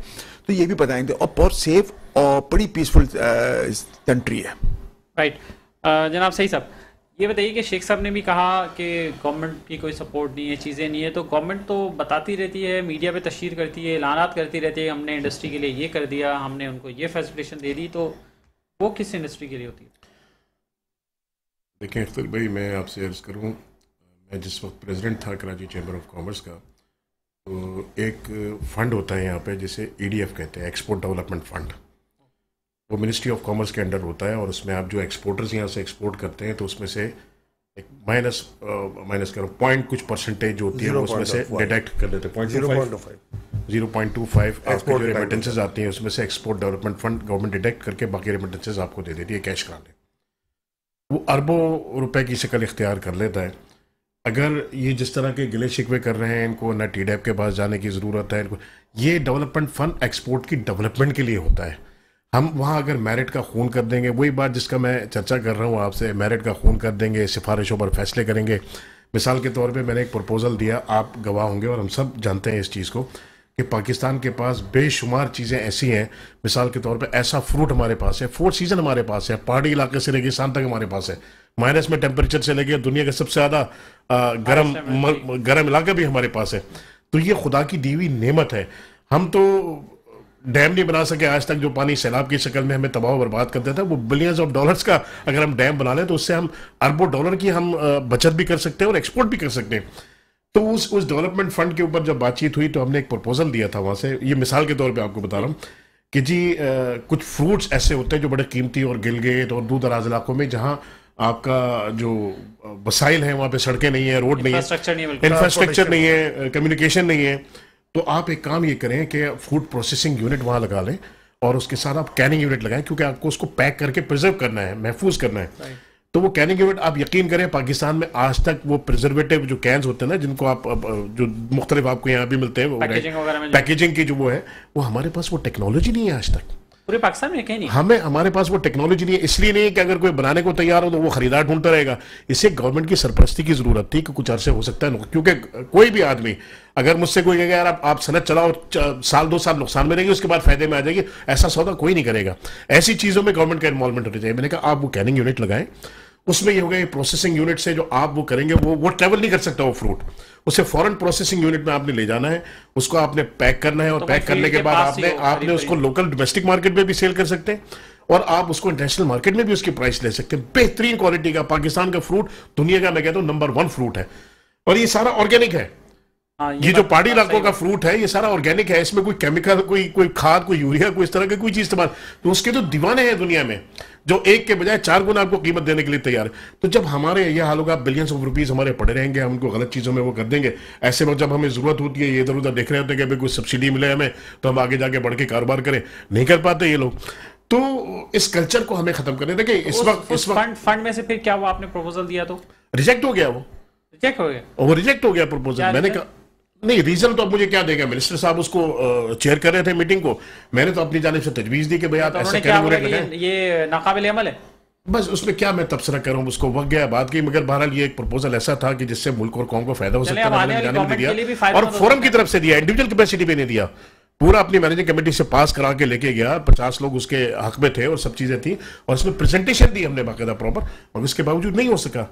तो ये भी बताएंगे और बहुत सेफ और बड़ी पीसफुल कंट्री है राइट जनाब सही साहब ये बताइए कि शेख साहब ने भी कहा कि गवर्नमेंट की कोई सपोर्ट नहीं है चीज़ें नहीं है तो गवर्नमेंट तो बताती रहती है मीडिया पे तशहर करती है ऐलानात करती रहती है हमने इंडस्ट्री के लिए ये कर दिया हमने उनको ये फैसिलिटेशन दे दी तो वो किस इंडस्ट्री के लिए होती है देखिए अख्तर भाई मैं आपसे अर्ज़ करूँ मैं जिस वक्त प्रेजिडेंट था कराची चैम्बर ऑफ कॉमर्स का एक फंड होता है यहाँ पे जिसे ईडीएफ e कहते हैं एक्सपोर्ट डेवलपमेंट फंड वो मिनिस्ट्री ऑफ कॉमर्स के अंडर होता है और उसमें आप जो एक्सपोर्टर्स यहाँ से एक्सपोर्ट करते हैं तो उसमें से एक माइनस माइनस करो पॉइंट कुछ परसेंटेज होती है उसमें से डिटेक्ट oh कर देते हैं जीरो पॉइंट टू फाइव आपके जो रेमिटेंसेज आती हैं उसमें से export development fund government detect करके बाकी रेमिटेंसेज आपको दे देती है कैश कराने वो अरबों रुपए की शक्ल इख्तियार कर लेता है अगर ये जिस तरह के गिले शिकवे कर रहे हैं इनको ना टी के पास जाने की ज़रूरत है इनको ये डेवलपमेंट फंड एक्सपोर्ट की डेवलपमेंट के लिए होता है हम वहाँ अगर मेरिट का खून कर देंगे वही बात जिसका मैं चर्चा कर रहा हूँ आपसे मेरिट का खून कर देंगे सिफारिशों पर फैसले करेंगे मिसाल के तौर पे मैंने एक प्रपोज़ल दिया आप गवाह होंगे और हम सब जानते हैं इस चीज़ को कि पाकिस्तान के पास बेशुमार चीज़ें ऐसी हैं मिसाल के तौर पे ऐसा फ्रूट हमारे पास है फोर सीज़न हमारे पास है पहाड़ी इलाके से रेगिस्तान तक हमारे पास है माइनस में टेम्परेचर से लेके दुनिया के सबसे ज़्यादा गर्म गर्म इलाका भी हमारे पास है तो ये खुदा की दीवी नेमत है हम तो डैम नहीं बना सके आज तक जो पानी सैलाब की शक्ल में हमें तबाह बर्बाद करता था वो बिलियंस ऑफ डॉलर्स का अगर हम डैम बना लें तो उससे हम अरबों डॉलर की हम बचत भी कर सकते हैं और एक्सपोर्ट भी कर सकते हैं तो उस उस डेवलपमेंट फंड के ऊपर जब बातचीत हुई तो हमने एक प्रपोजल दिया था वहाँ से ये मिसाल के तौर पे आपको बता रहा हूँ कि जी आ, कुछ फ्रूट्स ऐसे होते हैं जो बड़े कीमती और गिलगेट और दूर दराज इलाकों में जहाँ आपका जो वसाइल है वहाँ पे सड़कें नहीं है रोड नहीं है इंफ्रास्ट्रक्चर नहीं है कम्युनिकेशन नहीं है तो आप एक काम ये करें कि फूड प्रोसेसिंग यूनिट वहाँ लगा लें और उसके साथ आप कैनिंग यूनिट लगाएं क्योंकि आपको उसको पैक करके प्रिजर्व करना है महफूज करना है तो वो कहने के बट आप यकीन करें पाकिस्तान में आज तक वो प्रिजर्वेटिव जो कैंस होते हैं ना जिनको आप जो मुख्तलिफ आपको यहाँ भी मिलते हैं पैकेजिंग की जो वो है वो हमारे पास वो टेक्नोलॉजी नहीं है आज तक पूरे पाकिस्तान में कहीं नहीं हमें हमारे पास वो टेक्नोलॉजी नहीं है इसलिए नहीं कि अगर कोई बनाने को तैयार हो तो वो खरीदार ढूंढता रहेगा इसे गवर्नमेंट की सरपरस्ती की जरूरत थी कि कुछ अरसे हो सकता है क्योंकि कोई भी आदमी अगर मुझसे कोई कहेगा यार आप, आप सनत चलाओ साल दो साल नुकसान में रहेगी उसके बाद फायदे में आ जाएगी ऐसा सौदा कोई नहीं करेगा ऐसी चीज़ों में गवर्नमेंट का इन्वॉल्वमेंट होना चाहिए मैंने कहा आप वो कैनिंग यूनिट लगाएं उसमें ये होगा प्रोसेसिंग यूनिट से जो आप वो करेंगे वो वो ट्रेवल नहीं कर सकता वो फ्रूट उसे फॉरन प्रोसेसिंग यूनिट में आपने ले जाना है उसको आपने पैक करना है और तो पैक करने के, के बाद आपने आपने उसको लोकल डोमेस्टिक मार्केट में भी सेल कर सकते हैं और आप उसको इंटरनेशनल मार्केट में भी उसकी प्राइस ले सकते हैं बेहतरीन क्वालिटी का पाकिस्तान का फ्रूट दुनिया का मैं कहता हूँ नंबर वन फ्रूट है और ये सारा ऑर्गेनिक है हाँ, ये, ये जो पहाड़ी इलाकों का फ्रूट है ये सारा ऑर्गेनिक है इसमें कोई केमिकल कोई कोई खाद कोई यूरिया कोई इस तरह की कोई चीज इस्तेमाल तो उसके जो दीवाने हैं दुनिया में जो एक के बजाय चार गुना आपको कीमत देने के लिए तैयार है तो जब हमारे ये हाल होगा बिलियंस ऑफ रुपीज हमारे पड़े रहेंगे हम उनको गलत चीज़ों में वो कर देंगे ऐसे में जब हमें ज़रूरत होती है ये इधर उधर देख रहे होते हैं कि अभी कोई सब्सिडी मिले हमें तो हम आगे जाके बढ़ के कारोबार करें नहीं कर पाते ये लोग तो इस कल्चर को हमें खत्म करें देखिए इस वक्त इस फंड फंड में से फिर क्या वो आपने प्रपोजल दिया तो रिजेक्ट हो गया वो रिजेक्ट हो गया वो रिजेक्ट हो गया प्रपोजल मैंने कहा नहीं रीजन तो अब मुझे क्या देगा मिनिस्टर साहब उसको चेयर कर रहे थे मीटिंग को मैंने तो अपनी जानब से तजवीज दी कि भाई आप तो ऐसे ये, नाकाबिल अमल है बस उसमें क्या मैं तबसरा कर उसको वक्त गया बात की मगर बहरहाल ये एक प्रपोजल ऐसा था कि जिससे मुल्क और कौन को फायदा हो सकता है दिया और फोरम की तरफ से दिया इंडिविजुअल कैपेसिटी भी नहीं दिया पूरा अपनी मैनेजिंग कमेटी से पास करा के लेके गया पचास लोग उसके हक में थे और सब चीज़ें थी और इसमें प्रेजेंटेशन दी हमने बाकायदा प्रॉपर और उसके बावजूद नहीं हो सका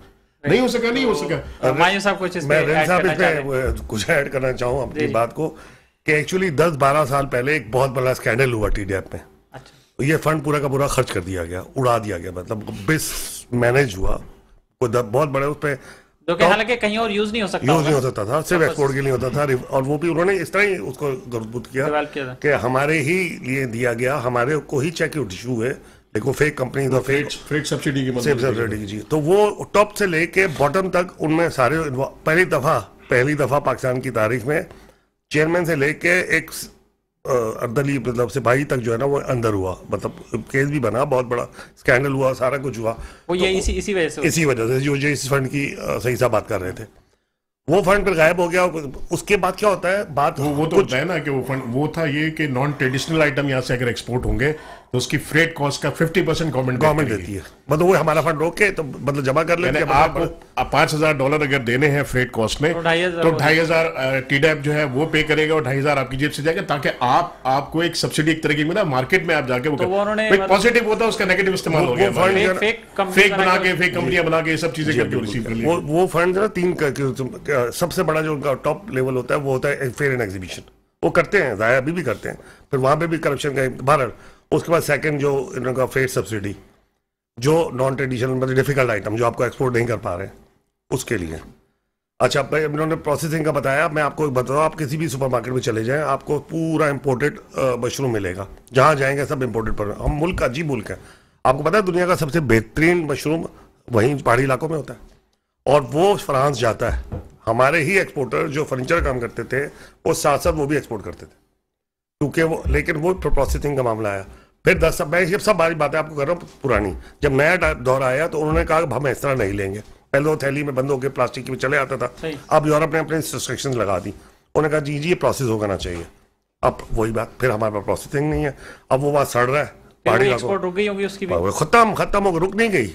नहीं हो सका नहीं हो तो सका मायू साहब कुछ मैं कुछ ऐड करना चाहूँ अपनी बात को कि एक्चुअली दस बारह साल पहले एक बहुत बड़ा स्कैंडल हुआ टी डी एफ में अच्छा। तो ये फंड पूरा का पूरा खर्च कर दिया गया उड़ा दिया गया मतलब बिस मैनेज हुआ बहुत बड़े उस पर जो कहीं और यूज नहीं हो सकता यूज नहीं हो था सिर्फ एक्सपोर्ट के लिए होता था और वो भी उन्होंने इस तरह ही उसको गर्भभूत किया कि हमारे ही लिए दिया गया हमारे को ही चेक इशू है देखो फेक कंपनी तो फेक फेक सब्सिडी की मतलब सब्सिडी की जी तो वो टॉप से लेके बॉटम तक उनमें सारे पहली दफा पहली दफा पाकिस्तान की तारीख में चेयरमैन से लेके एक अर्दली मतलब से भाई तक जो है ना वो अंदर हुआ मतलब केस भी बना बहुत बड़ा स्कैंडल हुआ सारा कुछ हुआ वो तो ये इसी इसी वजह से इसी वजह से जो जो इस फंड की सही साहब बात कर रहे थे वो फंड पर गायब हो गया उसके बाद क्या होता है बात वो, वो तो कुछ... है ना कि वो फंड वो था ये कि नॉन ट्रेडिशनल आइटम यहाँ से अगर एक्सपोर्ट होंगे तो उसकी फ्रेट कॉस्ट का 50 परसेंट गवर्नमेंट गवर्नमेंट देती है मतलब वो हमारा फंड रोके तो मतलब जमा कर लेते हैं पांच हजार डॉलर अगर देने हैं फ्रेट कॉस्ट में तो ढाई हजार टी तो जो है वो पे करेगा और ढाई हजार आपकी जेब से जाएगा ताकि आप आपको एक सब्सिडी एक तरह की मिला मार्केट में आप जाके वो पॉजिटिव तो तो मतलब होता है उसका नेगेटिव इस्तेमाल हो गया फेक बना के फेक कंपनियां बना के सब चीजें करके वो फंड तीन सबसे बड़ा जो उनका टॉप लेवल होता है वो होता है फेयर एंड एग्जीबिशन वो करते हैं जाया अभी भी करते हैं फिर वहां पे भी करप्शन का भारत उसके बाद सेकंड जो इनका फेट सब्सिडी जो नॉन ट्रेडिशनल मतलब डिफ़िकल्ट आइटम जो आपको एक्सपोर्ट नहीं कर पा रहे उसके लिए अच्छा भाई इन्होंने प्रोसेसिंग का बताया मैं आपको बता रहा हूँ आप किसी भी सुपरमार्केट में चले जाएं आपको पूरा इम्पोर्टेड मशरूम मिलेगा जहाँ जाएंगे सब इम्पोर्टेड पर हम मुल्क अजीब मुल्क है आपको पता है दुनिया का सबसे बेहतरीन मशरूम वहीं पहाड़ी इलाकों में होता है और वो फ्रांस जाता है हमारे ही एक्सपोर्टर जो फर्नीचर काम करते थे वो साथ साथ वो भी एक्सपोर्ट करते थे क्योंकि वो लेकिन वो प्रोसेसिंग का मामला आया फिर दस मैं ये सब बारी बातें आपको कर रहा हूँ पुरानी जब नया दौर आया तो उन्होंने कहा हम इस तरह नहीं लेंगे पहले वो थैली में बंद होकर प्लास्टिक में चले आता था अब यूरोप ने अपने रिस्ट्रिक्शन लगा दी उन्होंने कहा जी जी ये प्रोसेस करना चाहिए अब वही बात फिर हमारे पास प्रोसेसिंग नहीं है अब वो बात सड़ रहा है पहाड़ी एक्सपोर्ट रुक गई होगी उसकी खत्म खत्म हो गई रुक नहीं गई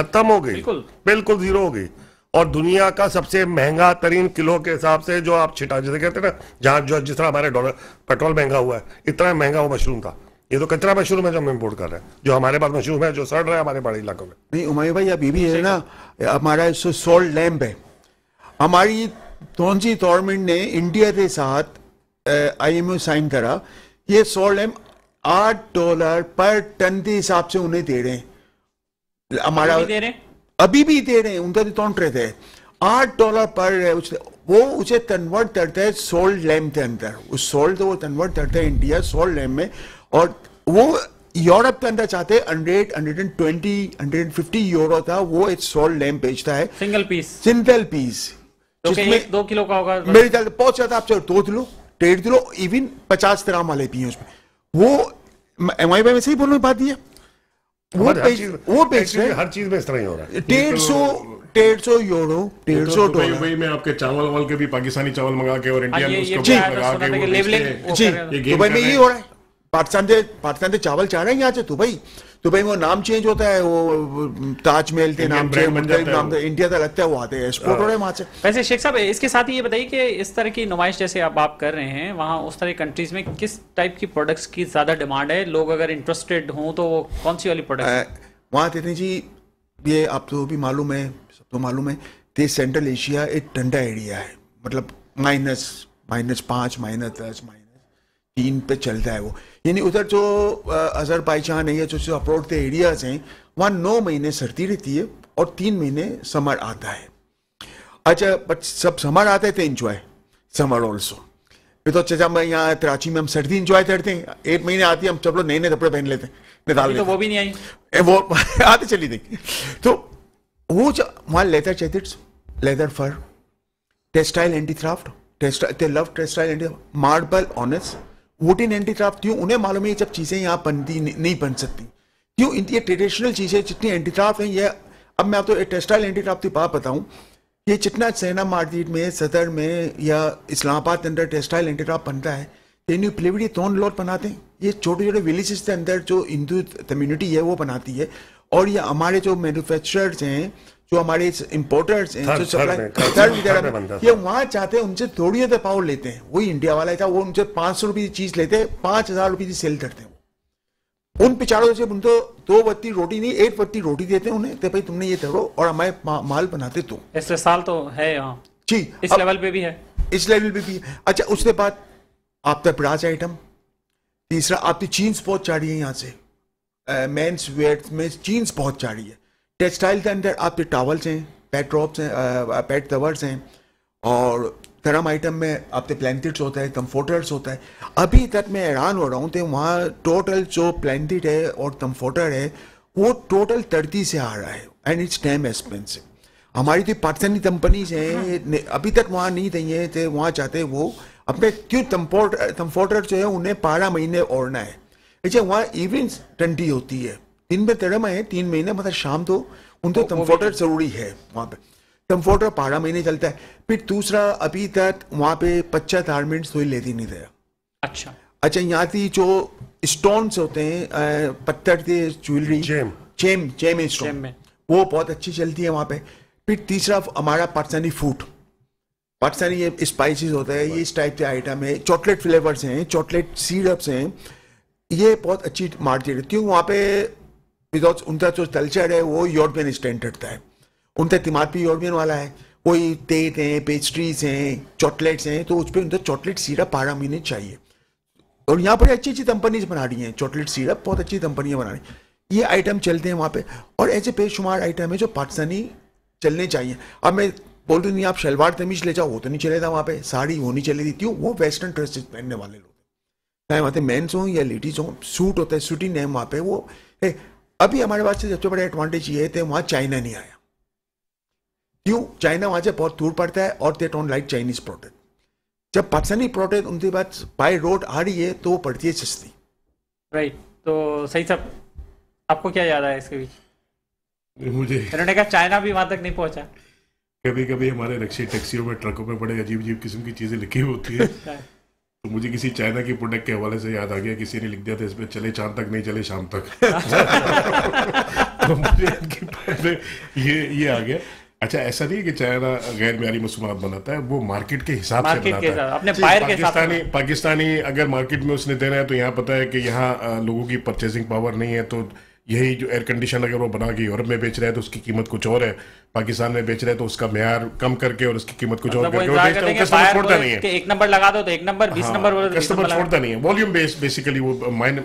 खत्म हो गई बिल्कुल जीरो हो गई और दुनिया का सबसे महंगा तरीन किलो के हिसाब से जो आप छिटा जैसे कहते हैं ना जहाँ जो जिस तरह हमारे डॉलर पेट्रोल महंगा हुआ है इतना महंगा वो मशरूम था ये तो कचरा मशरूम है जो हम इम्पोर्ट कर रहे हैं जो हमारे पास मशरूम है जो सड़ रहा है हमारे बड़े इलाकों में नहीं उमायू भाई अभी भी है ना हमारा सोल्ड लैम्प है हमारी कौन गवर्नमेंट ने इंडिया के साथ आई एम साइन करा ये सोल्ड लैम्प आठ डॉलर पर टन के हिसाब से उन्हें दे रहे हैं हमारा दे रहे हैं अभी भी दे रहे हैं उनका भी कॉन्ट्रैक्ट तो है आठ डॉलर पर वो उसे कन्वर्ट करता है सोल्ड लैम के अंदर उस सोल्ड वो कन्वर्ट करता है इंडिया सोल्ड लैम में और वो यूरोप के अंदर चाहते हैं hundred hundred and twenty hundred and fifty euro था वो एक सोल्ड लैम बेचता है सिंगल पीस सिंगल पीस जिसमें दो किलो का होगा मेरे ख्याल बहुत ज्यादा आप दो किलो डेढ़ किलो इवन पचास ग्राम वाले भी हैं उसमें वो एम आई में सही बोलने बात दिया वो पेज वो बेच रहे हर चीज में इस तरह ही हो रहा है डेढ़ तो सौ डेढ़ सौ यूरो डेढ़ तो सौ डॉलर में आपके चावल वाल के भी पाकिस्तानी चावल मंगा के और इंडियन हाँ, उसको जी दुबई में यही हो रहा है पाकिस्तान से पाकिस्तान से चावल चाह रहे हैं यहाँ से दुबई तो भाई वो नाम चेंज होता है वो ताजमहल के नाम नाम इंडिया का लगता है वो आते हैं वहाँ से वैसे शेख साहब इसके साथ ही ये बताइए कि इस तरह की नुमाइश जैसे आप आप कर रहे हैं वहाँ उस तरह कंट्रीज में किस टाइप की प्रोडक्ट्स की ज़्यादा डिमांड है लोग अगर इंटरेस्टेड हों तो वो कौन सी वाली प्रोडक्ट वहाँ तितनी तो जी ये आप तो भी मालूम है सब तो मालूम है कि सेंट्रल एशिया एक ठंडा एरिया है मतलब माइनस माइनस पाँच माइनस दस माइनस तीन पे चलता है वो यानी उधर जो अजहर पाईचान है या जो जो के एरियाज हैं वहाँ नौ महीने सर्दी रहती है और तीन महीने समर आता है अच्छा बट सब समर आता है तो इन्जॉय समर ऑल्सो ये तो चाचा मैं यहाँ कराची में हम सर्दी इंजॉय करते हैं एक महीने आती है हम सब लोग नए नए कपड़े पहन लेते हैं निकाल तो वो भी नहीं आई वो आते चली गई तो वो वहाँ leather jackets leather fur textile handicraft textile लव टेक्सटाइल एंडी मार्बल ऑनेस्ट वोटिन एंटी क्राफ्ट क्यों उन्हें मालूम है जब चीज़ें यहाँ बनती नहीं बन सकती क्यों ये ट्रेडिशनल चीज़ें जितनी एंटीक्राफ्ट हैं यह अब मैं आपको तो टेक्सटाइल एंटीक्राफ्ट की बात बताऊँ ये जितना सेना मार्केट में सदर में या इस्लामाबाद के अंदर टेक्सटाइल एंटीक्राफ्ट बनता है तेनू प्लेवड़ी तोन लॉट बनाते हैं ये छोटे छोटे विलेजेस के अंदर जो हिंदू कम्युनिटी है वो बनाती है और ये हमारे जो मैनुफेक्चरर्स हैं जो हमारे इंपोर्टर्स ये वहां चाहते हैं उनसे थोड़ी देर पावर लेते हैं वही इंडिया वाला था वो उनसे पांच सौ रुपये की चीज लेते हैं पांच हजार रुपये की सेल करते हैं उन बेचारों से उनको दो बत्ती रोटी नहीं एक बत्ती रोटी देते हैं उन्हें तो भाई तुमने ये करो और हमारे माल बनाते तो इस साल तो है यहाँ जी इस लेवल पे भी है इस लेवल पे भी है अच्छा उसके बाद आपका प्राज आइटम तीसरा आपकी चीन्स बहुत चाड़ी है यहाँ से मेन्स वेयर में चीन्स बहुत रही है टेक्सटाइल के अंदर आपके टावल्स हैं पेट ड्रॉप्स हैं पेट कवर्स हैं और गर्म आइटम में आपके प्लानटिट्स होता है कम्फोटर्स होता है अभी तक मैं हैरान हो रहा हूँ तो वहाँ टोटल जो प्लानटिट है और कम्फोटर है वो टोटल तरती से आ रहा है एंड इट्स टाइम एक्सपेंसिव हमारी जो तो पाकिस्तानी कंपनीज हैं अभी तक वहाँ नहीं गई है तो वहाँ चाहते वो अपने क्यों कम्फोटर जो है उन्हें बारह महीने ओढ़ना है अच्छा वहाँ इवेंट्स ठंडी होती है दिन भर तड़म आए तीन महीने मतलब शाम तो उनको कम्फर्टर जरूरी है वहाँ पे कम्फर्टर बारह महीने चलता है फिर दूसरा अभी तक वहाँ पे पच्चा गारमेंट्स सोई लेती नहीं रहा अच्छा अच्छा यहाँ थी जो स्टोन्स होते हैं पत्थर के ज्वेलरी चेम चेम स्टोन वो बहुत अच्छी चलती है वहाँ पे फिर तीसरा हमारा पाकिस्तानी फूड पाकिस्तानी ये स्पाइसेस होता है ये इस टाइप के आइटम है चॉकलेट फ्लेवर्स हैं चॉकलेट सीरप्स हैं ये बहुत अच्छी मार्केट है क्यों वहाँ पे बिकॉज उनका जो कल्चर है वो यूरोपियन स्टैंडर्ड का है उनका दिमाग भी यूरोपियन वाला है कोई तेत हैं पेस्ट्रीज हैं चॉकलेट्स हैं तो उस पर उनका चॉकलेट सीरप बारह महीने चाहिए और यहाँ पर अच्छी अच्छी कंपनीज बना रही हैं चॉकलेट सीरप बहुत अच्छी कंपनियाँ बना रही ये आइटम चलते हैं वहाँ पे और ऐसे बेशुमार आइटम है जो पाकिस्तानी चलने चाहिए अब मैं बोल रही नहीं आप शलवार तमीज ले जाओ वो तो नहीं चलेगा वहाँ पे साड़ी वो नहीं चले थी वो वेस्टर्न ड्रेसेस पहनने वाले लोग चाहे वहाँ पे मैंस हों या लेडीज हों सूट होता है सूटिंग नेम वहाँ पे वो है अभी हमारे पास सबसे बड़ा एडवांटेज ये थे वहां चाइना नहीं आया क्यों चाइना वहां से बहुत दूर पड़ता है और they don't like Chinese product जब पाकिस्तानी प्रोडक्ट उनके पास बाय रोड आ रही है तो वो पड़ती है सस्ती राइट तो सही सब आपको क्या याद आया इसके बीच मुझे उन्होंने कहा चाइना भी वहां तक नहीं पहुंचा कभी कभी हमारे रक्षी टैक्सियों में ट्रकों में बड़े अजीब अजीब किस्म की चीजें लिखी होती है हाँ। तो मुझे किसी चाइना की प्रोडक्ट के हवाले से याद आ गया किसी ने लिख दिया था इसमें चले चांद तक नहीं चले शाम तक तो मुझे ये ये आ गया अच्छा ऐसा नहीं है कि चाइना गैर मैारी मसूमत बनाता है वो मार्केट के हिसाब से बनाता है अपने पायर के पाकिस्तानी पाकिस्तानी अगर मार्केट में उसने देना है तो यहाँ पता है कि यहाँ लोगों की परचेसिंग पावर नहीं है तो यही जो एयर कंडीशन अगर वो बना के यूरोप में बेच रहे हैं तो उसकी कीमत कुछ और है पाकिस्तान में बेच रहे हैं तो उसका मैार कम करके और उसकी कीमत कुछ और मतलब करके कस्टमर छोड़ता नहीं है एक नंबर लगा दो तो एक नंबर बीस नंबर हाँ, कस्टमर छोड़ता नहीं है वॉल्यूम बेस बेसिकली वो माइन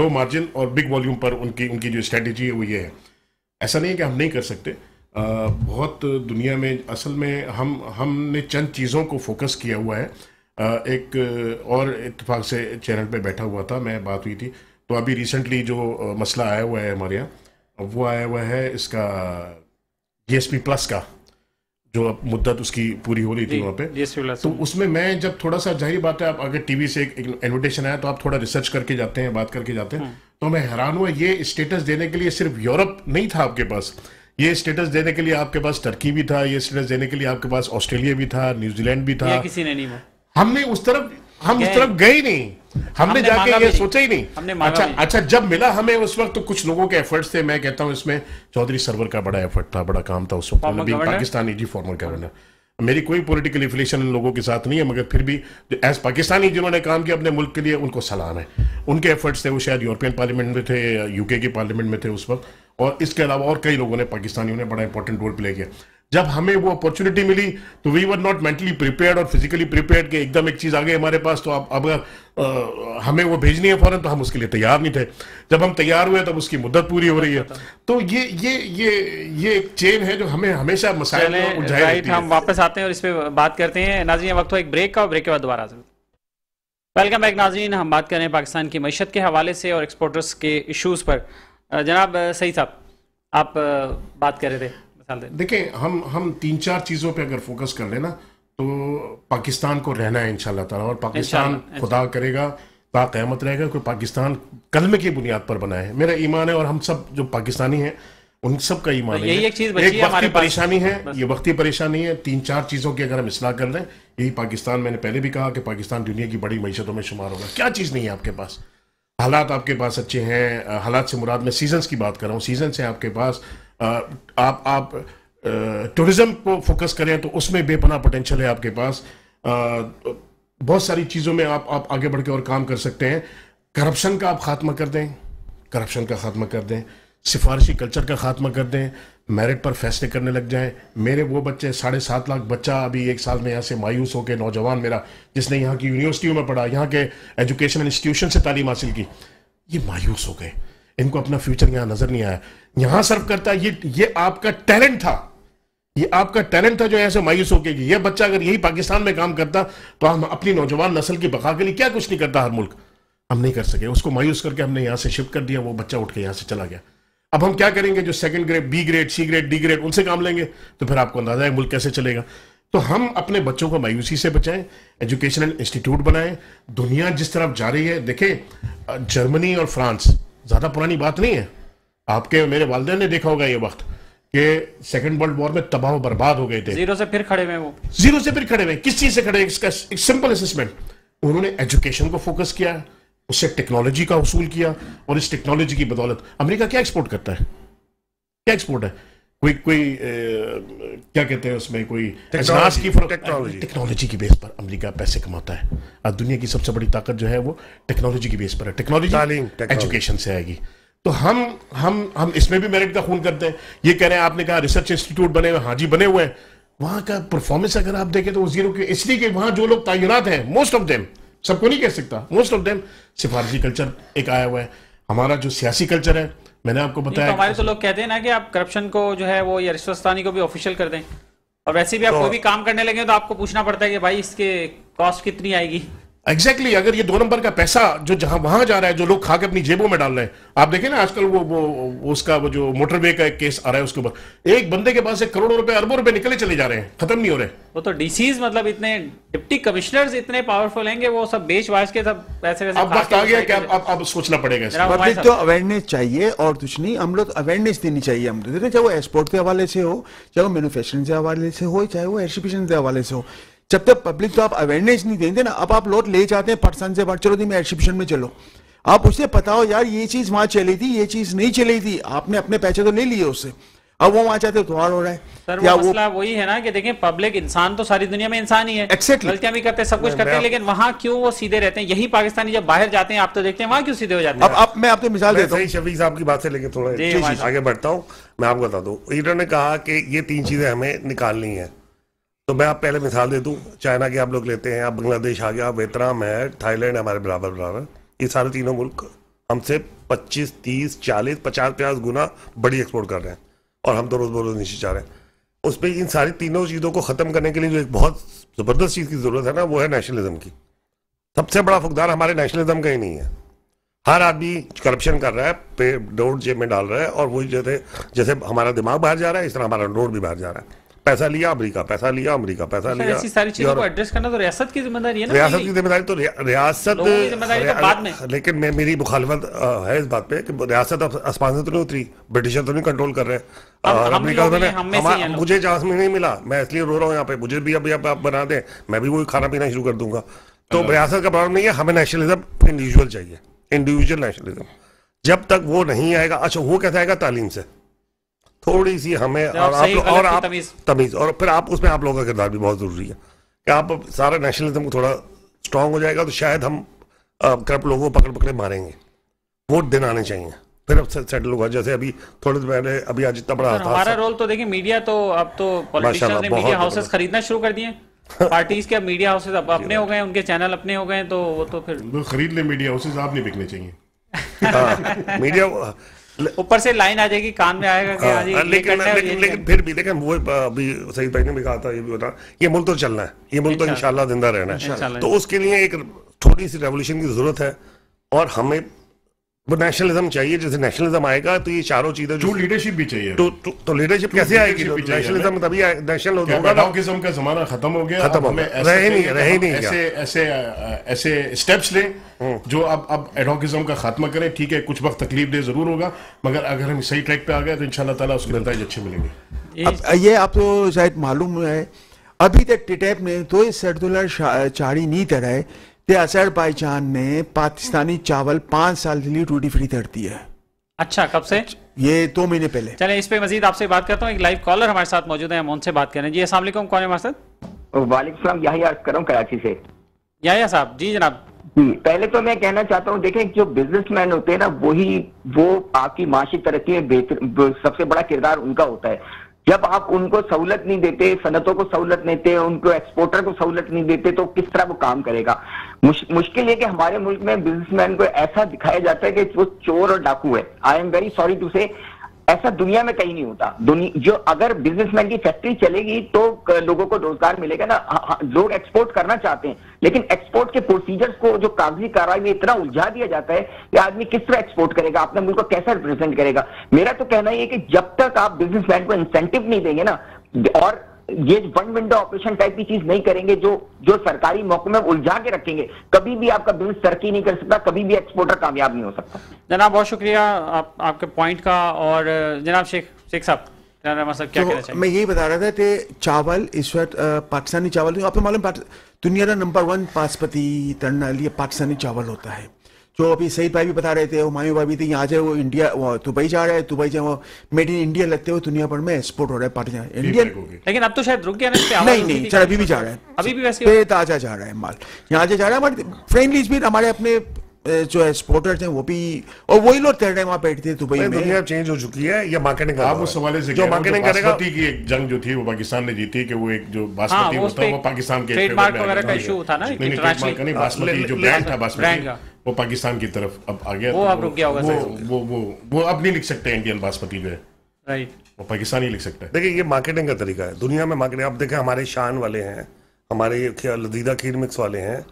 लो मार्जिन और बिग वॉल्यूम पर उनकी उनकी जो स्ट्रेटेजी है वो ये है ऐसा नहीं है कि हम नहीं कर सकते uh, बहुत दुनिया में असल में हम हमने चंद चीज़ों को फोकस किया हुआ है uh, एक uh, और इतफाक से चैनल पर बैठा हुआ था मैं बात हुई थी तो अभी रिसेंटली जो मसला आया हुआ है हमारे यहाँ वो आया हुआ है इसका जी प्लस का जो अब मुद्दत उसकी पूरी हो रही थी वहाँ पे तो उसमें मैं जब थोड़ा सा जाहिर बात है आप अगर टीवी से एक इन्विटेशन आया तो आप थोड़ा रिसर्च करके जाते हैं बात करके जाते हैं हाँ। तो मैं हैरान हुआ ये स्टेटस देने के लिए सिर्फ यूरोप नहीं था आपके पास ये स्टेटस देने के लिए आपके पास टर्की भी था ये स्टेटस देने के लिए आपके पास ऑस्ट्रेलिया भी था न्यूजीलैंड भी था किसी ने नहीं हमने उस तरफ हम उस तरफ गए नहीं हमने जाके ये सोचा ही नहीं हमने अच्छा अच्छा जब मिला हमें उस वक्त तो कुछ लोगों के एफर्ट्स थे मैं कहता हूँ इसमें चौधरी सरवर का बड़ा एफर्ट था बड़ा काम था उस वक्त मतलब पाकिस्तानी जी फॉर्मर गवर्नर मेरी कोई पॉलिटिकल इन्फ्लेशन इन लोगों के साथ नहीं है मगर फिर भी एज पाकिस्तानी जिन्होंने काम किया अपने मुल्क के लिए उनको सलाम है उनके एफर्ट्स थे वो शायद यूरोपियन पार्लियामेंट में थे यूके की पार्लियामेंट में थे उस वक्त और इसके अलावा और कई लोगों ने पाकिस्तानियों ने बड़ा इंपॉर्टेंट रोल प्ले किया जब हमें वो अपॉर्चुनिटी मिली तो we were not mentally prepared और फिजिकली प्रिपेयर्ड के एकदम एक चीज आ गई हमारे पास तो अब अगर हमें वो भेजनी है फौरन तो हम उसके लिए तैयार नहीं थे जब हम तैयार हुए तब उसकी मुद्दत पूरी हो रही है तो ये ये ये ये एक चेन है जो हमें हमेशा मसाइल हम वापस आते हैं और इस पर बात करते हैं नाजी वक्त हो एक ब्रेक का और ब्रेक के बाद दोबारा वेलकम बैक नाजीन हम बात कर रहे हैं पाकिस्तान की मीशत के हवाले से और एक्सपोर्टर्स के इश्यूज़ पर जनाब सही साहब आप बात कर रहे थे देखें हम हम तीन चार चीज़ों पे अगर फोकस कर लेना तो पाकिस्तान को रहना है इनशाला तला और पाकिस्तान खुदा करेगा ता रहेगा क्योंकि पाकिस्तान कलमे की बुनियाद पर बना है मेरा ईमान है और हम सब जो पाकिस्तानी हैं उन सब का ईमान तो है एक चीज एक वक्ती परेशानी है ये वक्ती परेशानी है तीन चार चीज़ों की अगर हम इसलाह कर लें यही पाकिस्तान मैंने पहले भी कहा कि पाकिस्तान दुनिया की बड़ी मीशतों में शुमार होगा क्या चीज़ नहीं है आपके पास हालात आपके पास अच्छे हैं हालात से मुराद में सीजन्स की बात कर रहा हूँ सीजन्स हैं आपके पास आप आप टूरिज्म को फोकस करें तो उसमें बेपना पोटेंशियल है आपके पास बहुत सारी चीज़ों में आप आप आगे बढ़ के और काम कर सकते हैं करप्शन का आप खात्मा कर दें करप्शन का खात्मा कर दें सिफारशी कल्चर का खात्मा कर दें मेरिट पर फैसले करने लग जाएं मेरे वो बच्चे साढ़े सात लाख बच्चा अभी एक साल में यहाँ से मायूस होकर नौजवान मेरा जिसने यहाँ की यूनिवर्सिटियों में पढ़ा यहाँ के एजुकेशनल इंस्टीट्यूशन से तालीम हासिल की ये मायूस हो गए इनको अपना फ्यूचर यहां नजर नहीं आया यहां सर्व करता ये ये आपका टैलेंट था ये आपका टैलेंट था जो ऐसे मायूस होके ये बच्चा अगर यही पाकिस्तान में काम करता तो हम अपनी नौजवान नस्ल की बका के लिए क्या कुछ नहीं करता हर मुल्क हम नहीं कर सके उसको मायूस करके हमने यहाँ से शिफ्ट कर दिया वो बच्चा उठ के यहाँ से चला गया अब हम क्या करेंगे जो second grade B grade C grade D grade उनसे काम लेंगे तो फिर आपको अंदाजा है मुल्क कैसे चलेगा तो हम अपने बच्चों को मायूसी से बचाएं एजुकेशनल इंस्टीट्यूट बनाएं दुनिया जिस तरफ जा रही है देखें जर्मनी और फ्रांस ज़्यादा पुरानी बात नहीं है आपके मेरे वालदे ने देखा होगा ये वक्त कि सेकेंड वर्ल्ड वॉर में तबाह बर्बाद हो गए थे जीरो से फिर खड़े हुए वो जीरो से फिर खड़े हुए किस चीज़ से खड़े इसका एक सिंपल असेसमेंट उन्होंने एजुकेशन को फोकस किया उससे टेक्नोलॉजी का उसूल किया और इस टेक्नोलॉजी की बदौलत अमेरिका क्या एक्सपोर्ट करता है क्या एक्सपोर्ट है कोई कोई क्या कहते हैं उसमें कोई की टेक्नोलॉजी टेक्नोलॉजी की बेस पर अमेरिका पैसे कमाता है आज दुनिया की सबसे बड़ी ताकत जो है वो टेक्नोलॉजी की बेस पर है टेक्नोलॉजी एजुकेशन से आएगी तो हम हम हम इसमें भी मेरिट का खून करते हैं ये कह रहे हैं आपने कहा रिसर्च इंस्टीट्यूट बने हुए हाँ जी बने हुए हैं वहाँ का परफॉर्मेंस अगर आप देखें तो जीरो के इसलिए कि वहाँ जो लोग तैनात हैं मोस्ट ऑफ देम सबको नहीं कह सकता मोस्ट ऑफ देम सिफारसी कल्चर एक आया हुआ है हमारा जो सियासी कल्चर है मैंने आपको बताया तो हमारे तो लोग कहते हैं ना कि आप करप्शन को जो है वो या रिश्वतस्थानी को भी ऑफिशियल कर दें और वैसे भी आप तो, कोई भी काम करने लगे तो आपको पूछना पड़ता है कि भाई इसके कॉस्ट कितनी आएगी एग्जैक्टली exactly, अगर ये दो नंबर का पैसा जो जहां वहां जा रहा है जो लोग खा के अपनी जेबों में डाल रहे हैं आप देखें ना आजकल वो, वो उसका वो जो मोटरवे का एक केस आ रहा है उसके ऊपर एक बंदे के पास एक करोड़ों रुपए अरबों रुपए निकले चले जा रहे हैं खत्म नहीं हो रहे वो तो डीसीज मतलब इतने डिप्टी कमिश्नर्स इतने पावरफुल हैं वो सब बेच बाज के सब पैसे वैसे अब वक्त आ गया कि अब अब सोचना पड़ेगा पब्लिक तो अवेयरनेस चाहिए और कुछ नहीं हम लोग अवेयरनेस देनी चाहिए हम लोग चाहे वो एक्सपोर्ट के हवाले से हो चाहे वो मैनुफेक्चरिंग के हवाले से हो चाहे वो एग्जीबिशन के हवाले से हो जब तक पब्लिक तो आप अवेयरनेस नहीं देंगे ना अब आप लोग ले जाते हैं पर्सन से बात चलो दी मैं एक्सिबिशन में चलो आप उससे बताओ यार ये चीज वहां चली थी ये चीज नहीं चली थी आपने अपने पैसे तो ले लिए उससे अब वो वहां चाहते हो रहा है सर वो मसला वही है ना कि देखें पब्लिक इंसान तो सारी दुनिया में इंसान ही है exactly. गलतियां भी करते हैं सब कुछ करते हैं लेकिन वहां क्यों वो सीधे रहते हैं यही पाकिस्तानी जब बाहर जाते हैं आप तो देखते हैं वहां क्यों सीधे हो जाते हैं अब आप मैं आपको मिसाल देता हूँ शफीक साहब की बात से लेकर थोड़ा आगे बढ़ता हूँ मैं आपको बता दू ईडर ने कहा कि ये तीन चीजें हमें निकालनी है तो मैं आप पहले मिसाल दे दूं चाइना के आप लोग लेते हैं आप बांग्लादेश आ गया वेतराम है थाईलैंड हमारे बराबर बराबर ये सारे तीनों मुल्क हमसे 25, 30, 40, पचास पचास गुना बड़ी एक्सपोर्ट कर रहे हैं और हम तो रोज़ बरोज़ नीचे जा रहे हैं उस पर इन सारी तीनों चीज़ों को ख़त्म करने के लिए जो एक बहुत ज़बरदस्त चीज़ की ज़रूरत है ना वो है नेशनलिज्म की सबसे बड़ा फुकदार हमारे नेशनलिज्म का ही नहीं है हर आदमी करप्शन कर रहा है पे नोट जेब में डाल रहा है और वही जैसे जैसे हमारा दिमाग बाहर जा रहा है इस तरह हमारा नोट भी बाहर जा रहा है पैसा लिया अमरीका पैसा लिया अमरीका पैसा अच्छा, लिया ऐसी सारी चीजों को एड्रेस करना तो रियासत की जिम्मेदारी है ना रियासत की जिम्मेदारी तो रियासत तो लेकिन मैं मेरी मुखालफत है इस बात पे कि रियासत आसमान से तो नहीं उतरी ब्रिटिशर तो नहीं कंट्रोल कर रहे और अमेरिका उन्होंने मुझे चांस में नहीं मिला मैं इसलिए रो रहा हूँ यहाँ पे मुझे भी अभी आप बना दें मैं भी वही खाना पीना शुरू कर दूंगा तो रियासत का प्रॉब्लम नहीं है हमें नेशनलिज्म इंडिविजुअल चाहिए इंडिविजुअल नेशनलिज्म जब तक वो नहीं आएगा अच्छा वो कैसे आएगा तालीम से थोड़ी सी हमें और आप लोग और आप तमीज और फिर आप उसमें आप लोगों का किरदार भी बहुत ज़रूरी है कि आप सारा नेशनलिज्म को थोड़ा स्ट्रांग हो जाएगा तो शायद हम करप्ट लोगों को पकड़ पकड़े मारेंगे वोट दिन आने चाहिए फिर अब सेटल होगा जैसे अभी थोड़े दिन पहले अभी आज इतना बड़ा हमारा रोल तो देखिए मीडिया तो अब तो पॉलिटिशियंस ने मीडिया हाउसेस खरीदना शुरू कर दिए पार्टीज के अब मीडिया हाउसेज अब अपने हो गए उनके चैनल अपने हो गए तो वो तो फिर तो खरीद ले मीडिया हाउसेज आप नहीं बिकने चाहिए मीडिया हाँ, ऊपर से लाइन आ जाएगी कान में आएगा कि हाँ, ये लेकिन, लेकिन, लेकिन, लेकिन फिर भी देखें वो अभी सही भाई ने भी कहा था ये भी बता ये मुल्क तो चलना है ये मुल्क तो इंशाल्लाह जिंदा रहना है तो उसके लिए एक थोड़ी सी रेवोल्यूशन की जरूरत है और हमें वो नेशनलिज्म चाहिए जैसे नेशनलिज्म आएगा तो ये चारों चीजें जो लीडरशिप भी चाहिए तो तो, लीडरशिप तो कैसे आएगी नेशनलिज्म तो तभी नेशनल किस्म का जमाना खत्म हो गया खत्म हो गया रहे नहीं रहे नहीं ऐसे ऐसे ऐसे स्टेप्स लें हम्म। जो अब अब एडोकिज्म का खात्मा करें ठीक है कुछ वक्त तकलीफ दे जरूर होगा मगर अगर हम सही ट्रैक पे आ गए तो इंशाल्लाह ताला उसके नतज अच्छे मिलेंगे अब ये आप तो शायद मालूम है अभी तक टिटैप ने तो इस सरदुल्ला चाड़ी नहीं तरह अजरबैजान ने पाकिस्तानी चावल पांच साल के लिए ड्यूटी फ्री कर दी है अच्छा कब से अच्छा, ये दो महीने पहले चले इस पे मजीद आपसे बात करता हूँ एक लाइव कॉलर हमारे साथ मौजूद है हम उनसे बात करें जी असल कौन है हमारे साथ वालेकाम यही कराची से या साहब जी जनाब जी पहले तो मैं कहना चाहता हूँ देखें जो बिजनेसमैन होते हैं ना वही वो आपकी माशी तरक्की में बेहतर सबसे बड़ा किरदार उनका होता है जब आप उनको सहूलत नहीं देते सनतों को सहूलत नहीं देते उनको एक्सपोर्टर को सहूलत नहीं देते तो किस तरह वो काम करेगा मुश, मुश्किल ये कि हमारे मुल्क में बिजनेसमैन को ऐसा दिखाया जाता है कि वो चोर और डाकू है I am very sorry to से ऐसा दुनिया में कहीं नहीं होता जो अगर बिजनेसमैन की फैक्ट्री चलेगी तो लोगों को रोजगार मिलेगा ना लोग एक्सपोर्ट करना चाहते हैं लेकिन एक्सपोर्ट के प्रोसीजर्स को जो कागजी कार्रवाई में इतना उलझा दिया जाता है कि आदमी किस तरह एक्सपोर्ट करेगा अपने मुल्क को कैसा रिप्रेजेंट करेगा मेरा तो कहना है कि जब तक आप बिजनेसमैन को इंसेंटिव नहीं देंगे ना और ये वन विंडो ऑपरेशन टाइप की चीज नहीं करेंगे जो जो सरकारी मौकों में उलझा के रखेंगे कभी भी आपका बिल तरक्की नहीं कर सकता कभी भी एक्सपोर्टर कामयाब नहीं हो सकता जनाब बहुत शुक्रिया आप, आपके पॉइंट का और जनाब शेख शेख साहब तो क्या मैं यही बता रहा था कि चावल इस वक्त पाकिस्तानी चावल तो आपको मालूम दुनिया का नंबर वन बासपति तरनाली पाकिस्तानी चावल होता है जो अभी सईद भाई भी बता रहे थे हुमायूं भाई भी थी यहाँ से वो इंडिया वो दुबई जा रहा है दुबई से वो मेड इन इंडिया लगते हुए दुनिया भर में एक्सपोर्ट हो रहा है पाकिस्तान इंडियन लेकिन अब तो शायद रुक गया ना नहीं नहीं सर अभी भी जा रहा है अभी भी वैसे ताजा जा रहा है माल यहाँ से जा रहा है बट फ्रेंडलीज भी हमारे अपने जो एक्सपोर्टर्स हैं वो भी और वही लोग तैर रहे हैं वहां बैठते थे दुबई में दुनिया चेंज हो चुकी है या ये का आप उस हवाले से जो मार्केटिंग करेगा की एक जंग जो थी वो पाकिस्तान ने जीती कि वो एक जो बासमती होता हाँ, है वो पाकिस्तान के ट्रेडमार्क वगैरह का इशू था ना इंटरनेशनल बासमती जो ब्रांड था बासमती वो पाकिस्तान की तरफ अब आ गया वो तो अब रुक गया होगा वो वो वो वो अब नहीं लिख सकते इंडियन बासमती जो है राइट वो पाकिस्तान ही लिख सकता है देखिए ये मार्केटिंग का तरीका है दुनिया में मार्केटिंग आप देखें हमारे शान वाले हैं हमारे लदीदा खीर मिक्स वाले हैं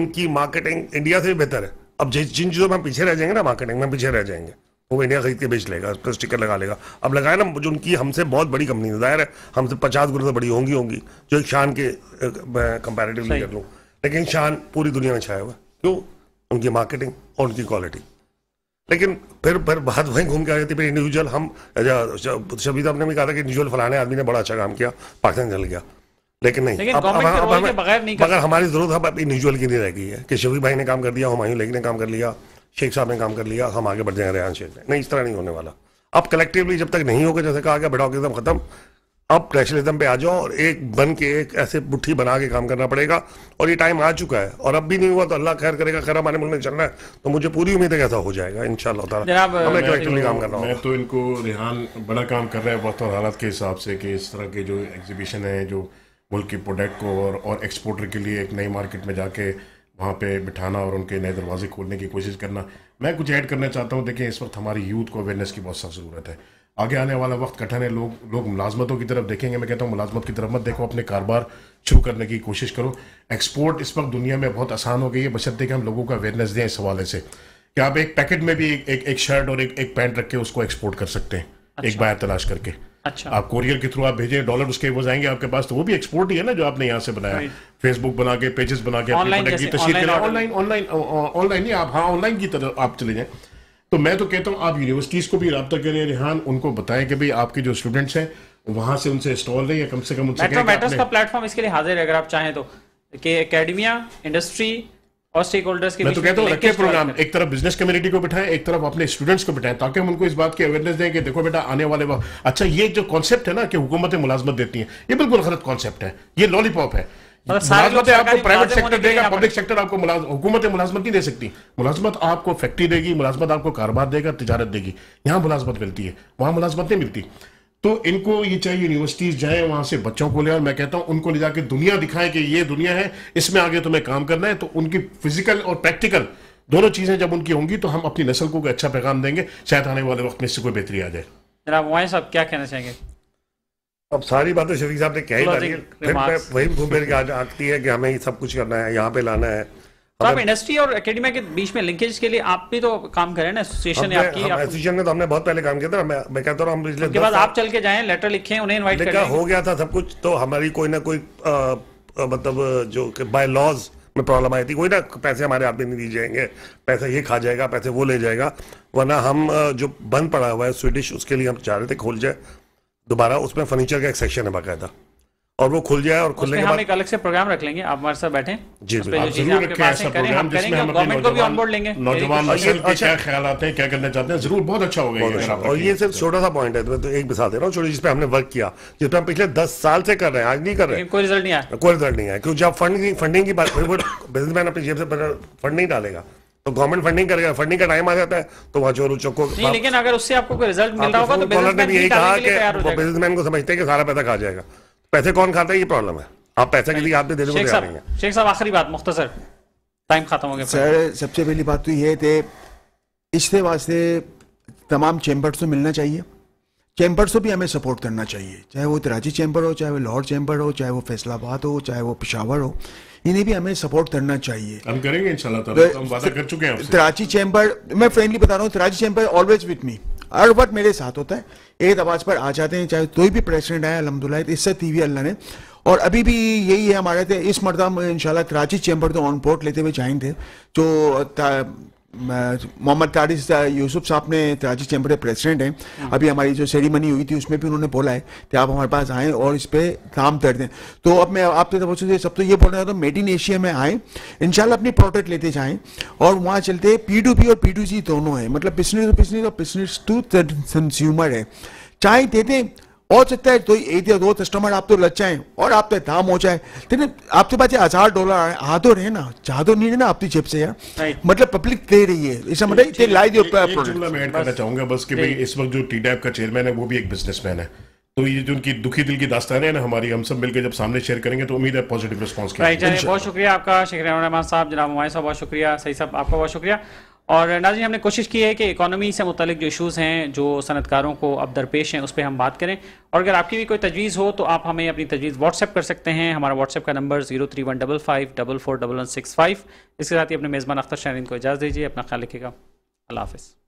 इनकी मार्केटिंग इंडिया से भी बेहतर है अब जिन चीज़ों में पीछे रह जाएंगे ना मार्केटिंग में पीछे रह जाएंगे वो इंडिया खरीद के बेच लेगा उस पर स्टिकर लगा लेगा अब लगाए ना जो उनकी हमसे बहुत बड़ी कंपनी है जाहिर है हमसे पचास गुना से तो बड़ी होंगी होंगी जो एक शान के कंपेरेटिवली कर लूँ लेकिन शान पूरी दुनिया में छाया हुआ क्यों उनकी मार्केटिंग और उनकी क्वालिटी लेकिन फिर फिर बात वहीं घूम के आ जाती फिर इंडिविजुअल हम अच्छा, अच्छा, शबीदा आपने भी कहा था कि इंडिविजुअल फलाने आदमी ने बड़ा अच्छा काम किया पाकिस्तान चल गया लेकिन नहीं लेकिन अब, अब, अब, अब मगर हमारी जरूरत अब अब इंडिविजुअल की नहीं रह गई है कि शफी भाई ने काम कर दिया हमायूं लेख ने काम कर लिया शेख साहब ने काम कर लिया हम आगे बढ़ जाएंगे रेहान शेख ने नहीं इस तरह नहीं होने वाला अब कलेक्टिवली जब तक नहीं होगा जैसे कहा गया बेडॉकिज्म खत्म अब नेशनलिज्म पे आ जाओ और एक बन के एक ऐसे मुठ्ठी बना के काम करना पड़ेगा और ये टाइम आ चुका है और अब भी नहीं हुआ तो अल्लाह खैर करेगा खैर हमारे मुल्क में चल रहा है तो मुझे पूरी उम्मीद है कैसा हो जाएगा इन हमें कलेक्टिवली काम करना मैं तो इनको रिहान बड़ा काम कर रहा है और हालत के हिसाब से कि इस तरह के जो एग्जीबिशन है जो मुल्क की प्रोडक्ट को और और एक्सपोर्टर के लिए एक नई मार्केट में जाके वहाँ पे बिठाना और उनके नए दरवाजे खोलने की कोशिश करना मैं कुछ ऐड करना चाहता हूँ देखिए इस वक्त हमारी यूथ को अवेयरनेस की बहुत सारी ज़रूरत है आगे आने वाला वक्त कठिन है लोग लोग मुलाजमतों की तरफ देखेंगे मैं कहता हूँ मुलाजमत की तरफ मत देखो अपने कारोबार शुरू करने की कोशिश करो एक्सपोर्ट इस वक्त दुनिया में बहुत आसान हो गई है बशत देखें हम लोगों का अवेयरनेस दें इस हवाले से कि आप एक पैकेट में भी एक एक, शर्ट और एक एक पैंट रख के उसको एक्सपोर्ट कर सकते हैं अच्छा। एक बाहर तलाश करके अच्छा आप कोरियर के थ्रू आप भेजें डॉलर उसके वो जाएंगे आपके पास तो वो भी एक्सपोर्ट ही है ना जो आपने यहाँ से बनाया फेसबुक बना के पेजेस बना के ऑनलाइन ऑनलाइन आप हाँ ऑनलाइन की तरफ आप चले जाएं तो मैं तो कहता हूँ आप यूनिवर्सिटीज़ को भी रबा करें रिहान उनको बताएं कि भाई आपके जो स्टूडेंट्स हैं वहां से उनसे स्टॉल नहीं है कम से कम उनसे का प्लेटफॉर्म इसके लिए हाजिर है अगर आप चाहें तो के एकेडमिया इंडस्ट्री और स्टेक होल्डर्स मैं तो कहता हूँ रखे प्रोग्राम एक तरफ बिजनेस कम्युनिटी को बिठाएं एक तरफ अपने स्टूडेंट्स को बिठाएं ताकि हम उनको इस बात की अवेयरनेस दें कि देखो बेटा आने वाले वक्त अच्छा ये जो कॉन्सेप्ट है ना कि हुकूमतें मुलाजमत देती हैं ये बिल्कुल गलत कॉन्सेप्ट है ये लॉलीपॉप है मतलब आपको प्राइवेट सेक्टर देगा पब्लिक सेक्टर आपको हुकूमतें मुलाजमत नहीं दे सकती मुलाजमत आपको फैक्ट्री देगी मुलाजमत आपको कारोबार देगा तजारत देगी यहाँ मुलाजमत मिलती है वहाँ मुलाजमत नहीं मिलती तो इनको ये चाहिए यूनिवर्सिटीज जाए वहां से बच्चों को ले और मैं कहता हूं उनको ले जाकर दुनिया दिखाएं कि ये दुनिया है इसमें आगे तुम्हें काम करना है तो उनकी फिजिकल और प्रैक्टिकल दोनों चीजें जब उनकी होंगी तो हम अपनी नस्ल को अच्छा पैगाम देंगे शायद आने वाले वक्त में इससे कोई बेहतरी आ जाए जनाब वाई साहब क्या कहना चाहेंगे अब सारी बातें शफीक साहब ने कह ही वही घूम फिर आती है कि हमें सब कुछ करना है यहाँ पे लाना है तो आप इंडस्ट्री और एकेडमी के बीच में लिंकेज के लिए आप भी तो काम कर रहे हैं ना एसोसिएशन है आपकी एसोसिएशन में तो हमने बहुत पहले काम किया था मैं कहता हूँ हम पिछले उसके बाद आप चल के जाएं लेटर लिखें उन्हें इनवाइट करें हो गया था सब कुछ तो हमारी कोई ना कोई मतलब जो बाय लॉज में प्रॉब्लम आई थी कोई ना पैसे हमारे हाथ में नहीं दिए जाएंगे पैसा ये खा जाएगा पैसे वो ले जाएगा वरना हम जो बंद पड़ा हुआ है स्वीडिश उसके लिए हम चाह रहे थे खोल जाए दोबारा उसमें फर्नीचर का एक सेक्शन है बाकायदा और वो खुल जाए और खुलने के बाद हम एक अलग से प्रोग्राम रख लेंगे आप हमारे साथ बैठे जी जरूर रखें ऐसा प्रोग्राम जिसमें हम गवर्नमेंट को नौजवान के क्या अच्छा- ख्याल आते हैं क्या करना चाहते हैं जरूर बहुत अच्छा होगा अच्छा। और ये सिर्फ छोटा सा पॉइंट है तो, तो एक मिसाल दे रहा हूँ छोटी जिसपे हमने वर्क किया जिसपे हम पिछले दस साल से कर रहे हैं आज नहीं कर रहे हैं कोई रिजल्ट नहीं आया कोई रिजल्ट नहीं आया क्योंकि जब फंडिंग की बात बिजनेसमैन अपनी जेब से फंड नहीं डालेगा तो गवर्नमेंट फंडिंग करेगा फंडिंग का टाइम आ जाता है तो वहाँ चोरू चौको लेकिन अगर उससे आपको कोई रिजल्ट मिल रहा होगा तो बिजनेसमैन को समझते हैं कि सारा पैसा खा जाएगा पैसे कौन खाता है ये प्रॉब्लम है आप पैसे के लिए आपने देने को तैयार नहीं है शेख साहब आखिरी बात मुख्तसर टाइम खत्म हो गया सर सबसे पहली बात तो ये थे इससे वास्ते तमाम चैम्बर्स को मिलना चाहिए चैम्बर्स को भी हमें सपोर्ट करना चाहिए चाहे वो तराची चैम्बर हो चाहे वो लाहौर चैम्बर हो चाहे वो फैसलाबाद हो चाहे वो पिशावर हो इन्हें भी हमें सपोर्ट करना चाहिए हम करेंगे इंशाल्लाह तो, तो हम वादा कर चुके हैं तराची चैम्बर मैं फ्रेंडली बता रहा हूँ Karachi chamber always with me हर वक्त मेरे साथ होता है एक आवाज पर आ जाते हैं चाहे कोई भी प्रेसिडेंट आया अलहमदुल्ला इससे थी अल्लाह ने और अभी भी यही है हमारे थे इस मरदा में इंशाल्लाह कराची चैम्बर तो ऑन पोर्ट लेते हुए जाएंगे जो मोहम्मद तारिस यूसुफ साहब ने कराची चैम्बर के प्रेसिडेंट हैं हाँ। अभी हमारी जो सेरेमनी हुई थी उसमें भी उन्होंने बोला है कि आप हमारे पास आएँ और इस पर काम कर दें तो अब मैं आपके तो से सब तो ये बोलना चाहता हूँ तो मेड इन एशिया में आएँ इनशाला अपनी प्रोडक्ट लेते जाएँ और वहाँ चलते पी टू पी और पी टू जी दोनों हैं मतलब बिजनेस टू बिजनेस और बिजनेस टू कंज्यूमर है चाहे देते है तो एक दो कस्टमर आप तो लग जाए और आप तो दाम हो जाए लेकिन आपके पास हजार डॉलर है आधो रहे ना जादो नहीं रहे ना आपकी जेब से यार मतलब पब्लिक दे रही है इसका मतलब इतने लाई दियो प्रोडक्ट जुमला मैं ऐड करना चाहूंगा बस कि भाई इस वक्त जो टीडैप का चेयरमैन है वो भी एक बिजनेसमैन है तो ये जो उनकी दुखी दिल की दास्तान है ना हमारी हम सब मिलकर जब सामने शेयर करेंगे तो उम्मीद है पॉजिटिव रिस्पांस बहुत शुक्रिया आपका शेख रहमान साहब जनाब हमारे साहब बहुत शुक्रिया सही साहब आपका बहुत शुक्रिया और नाजी हमने कोशिश की है कि इकानमी से मुतलिक जो इशूज़ हैं जो सनतकारों को अब दरपेश हैं उस पर हम बात करें और अगर आपकी भी कोई तजवीज़ हो तो आप हमें अपनी तजवीज़ व्हाट्सअप कर सकते हैं हमारा व्हाट्सएप का number zero three one double five double four double one six five इसके साथ ही अपने मेज़बान अख्तर शाहरीन को इजाज़ दीजिए अपना ख्याल रखेगा अल्लाह हाफ़